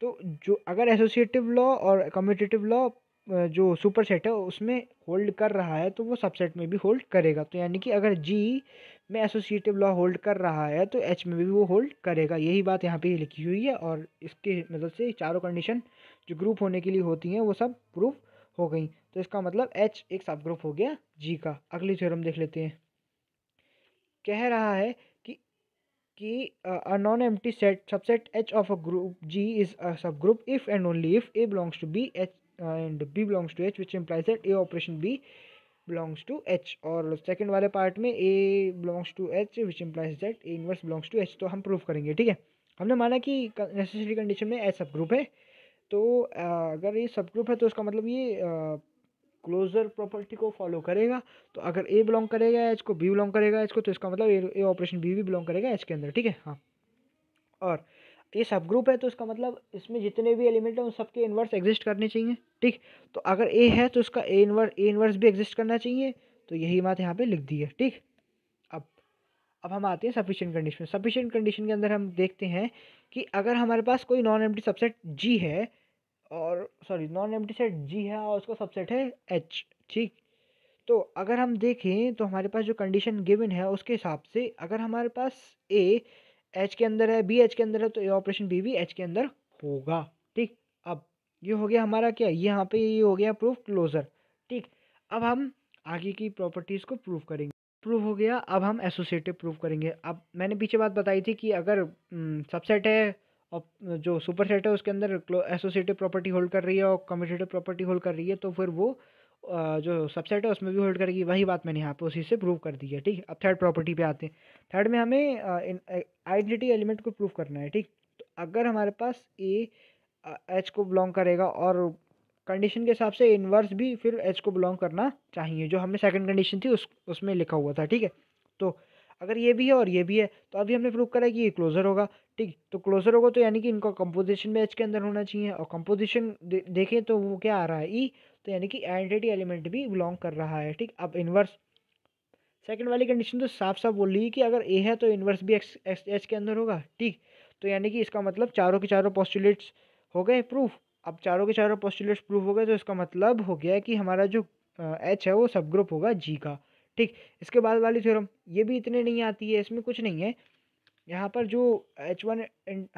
तो जो अगर एसोसिएटिव लॉ और कम्यूटेटिव लॉ जो सुपर सेट है उसमें होल्ड कर रहा है तो वो सबसेट में भी होल्ड करेगा तो यानी कि अगर जी में एसोसिएटिव लॉ होल्ड कर रहा है तो एच में भी वो होल्ड करेगा यही बात यहाँ पे लिखी हुई है और इसके मदद मतलब से चारों कंडीशन जो ग्रुप होने के लिए होती हैं वो सब प्रूफ हो गई तो इसका मतलब एच एक सब ग्रुप हो गया जी का अगली थ्योरम देख लेते हैं कह रहा है कि कि a non empty set subset H of a group G is a subgroup if and only if A belongs to B H and B belongs to H which implies that A operation B belongs to H और second वाले part में A belongs to H which implies that A inverse belongs to H तो हम prove करेंगे ठीक है हमने माना कि नेसेसरी कंडीशन में एच सब ग्रुप है तो अगर ये सब ग्रुप है तो उसका मतलब ये क्लोजर प्रॉपर्टी को फॉलो करेगा तो अगर ए बिलोंग करेगा एच को बी बिलोंग करेगा एच को तो इसका मतलब ए ऑपरेशन बी भी बिलोंग करेगा एच के अंदर ठीक है हाँ और तो ये सब ग्रुप है तो इसका मतलब इसमें जितने भी एलिमेंट हैं उन सबके इन्वर्स एग्जिस्ट करने चाहिए ठीक तो अगर ए है तो उसका ए इन्वर्स ए इन्वर्स भी एग्जिस्ट करना चाहिए तो यही बात यहाँ पे लिख दी है ठीक अब अब हम आते हैं सफिशियंट कंडीशन सफ़िशियंट कंडीशन के अंदर हम देखते हैं कि अगर हमारे पास कोई नॉन एम्प्टी सबसेट जी है और sorry non empty set G है और उसका सबसेट है एच ठीक तो अगर हम देखें तो हमारे पास जो कंडीशन गिवन है उसके हिसाब से अगर हमारे पास ए एच के अंदर है बी एच के अंदर है तो ये ऑपरेशन बी भी एच के अंदर होगा ठीक अब ये हो गया हमारा क्या यहाँ पे ये हो गया प्रूफ क्लोजर ठीक अब हम आगे की प्रॉपर्टीज़ को प्रूफ करेंगे प्रूफ हो गया अब हम एसोसिएटिव प्रूफ करेंगे अब मैंने पीछे बात बताई थी कि अगर सबसेट हम्म, है और जो सुपर सेट है उसके अंदर एसोसिएटिव प्रॉपर्टी होल्ड कर रही है और कम्यूटेटिव प्रॉपर्टी होल्ड कर रही है तो फिर वो जो सबसेट है उसमें भी होल्ड करेगी वही बात मैंने यहाँ पे उसी से प्रूव कर दी है ठीक अब थर्ड प्रॉपर्टी पे आते हैं थर्ड में हमें आइडेंटिटी एलिमेंट को प्रूव करना है ठीक तो अगर हमारे पास ए एच को बिलोंग करेगा और कंडीशन के हिसाब से इनवर्स भी फिर एच को बिलोंग करना चाहिए जो हमने सेकेंड कंडीशन थी उस उसमें लिखा हुआ था ठीक है तो अगर ये भी है और ये भी है तो अभी हमने प्रूव करा कि ये क्लोजर होगा ठीक तो क्लोजर होगा तो यानी कि इनका कंपोजिशन भी एच के अंदर होना चाहिए और कंपोजिशन दे, देखें तो वो क्या आ रहा है ई e, तो यानी कि आइडेंटिटी एलिमेंट भी बिलोंग कर रहा है ठीक अब इन्वर्स सेकंड वाली कंडीशन तो साफ साफ बोल रही है कि अगर ए है तो इन्वर्स भी एक्स एक्स एच के अंदर होगा ठीक तो यानी कि इसका मतलब चारों के चारों पॉस्टुलेट्स हो गए प्रूफ अब चारों के चारों पॉस्टुलेट्स प्रूफ हो गए तो इसका मतलब हो गया कि हमारा जो एच है वो सब ग्रुप होगा जी का ठीक इसके बाद वाली थ्योरम ये भी इतने नहीं आती है इसमें कुछ नहीं है यहाँ पर जो एच वन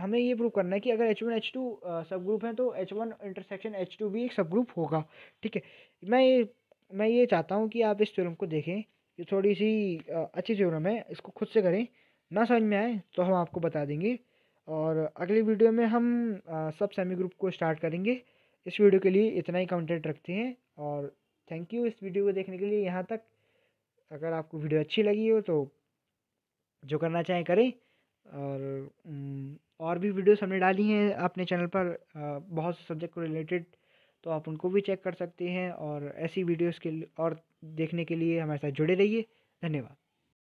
हमें ये प्रूव करना है कि अगर H one H two subgroup हैं तो H one intersection H two भी एक सब ग्रुप होगा ठीक है मैं ये मैं ये चाहता हूँ कि आप इस थ्योरम को देखें ये थोड़ी सी अच्छी थ्योरम है इसको खुद से करें ना समझ में आए तो हम आपको बता देंगे और अगली वीडियो में हम सब सेमी ग्रुप को स्टार्ट करेंगे इस वीडियो के लिए इतना ही कंटेंट रखते हैं और थैंक यू इस वीडियो को देखने के लिए यहाँ तक अगर आपको वीडियो अच्छी लगी हो तो जो करना चाहें करें और और भी वीडियोस हमने डाली हैं अपने चैनल पर बहुत से सब्जेक्ट को रिलेटेड तो आप उनको भी चेक कर सकते हैं और ऐसी वीडियोस के और देखने के लिए हमारे साथ जुड़े रहिए धन्यवाद